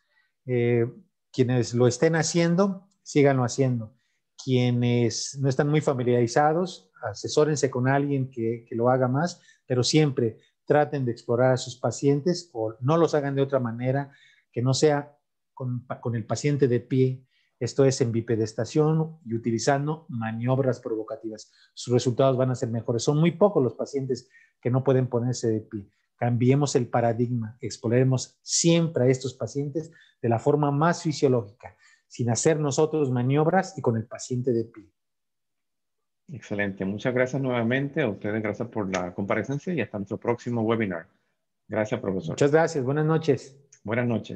quienes lo estén haciendo, síganlo haciendo. Quienes no están muy familiarizados, asesórense con alguien que, lo haga más, pero siempre traten de explorar a sus pacientes o no los hagan de otra manera que no sea con, con el paciente de pie, esto es en bipedestación y utilizando maniobras provocativas. Sus resultados van a ser mejores. Son muy pocos los pacientes que no pueden ponerse de pie. Cambiemos el paradigma, exploremos siempre a estos pacientes de la forma más fisiológica sin hacer nosotros maniobras y con el paciente de pie. Excelente. Muchas gracias nuevamente a ustedes. Gracias por la comparecencia y hasta nuestro próximo webinar. Gracias, profesor. Muchas gracias. Buenas noches. Buenas noches.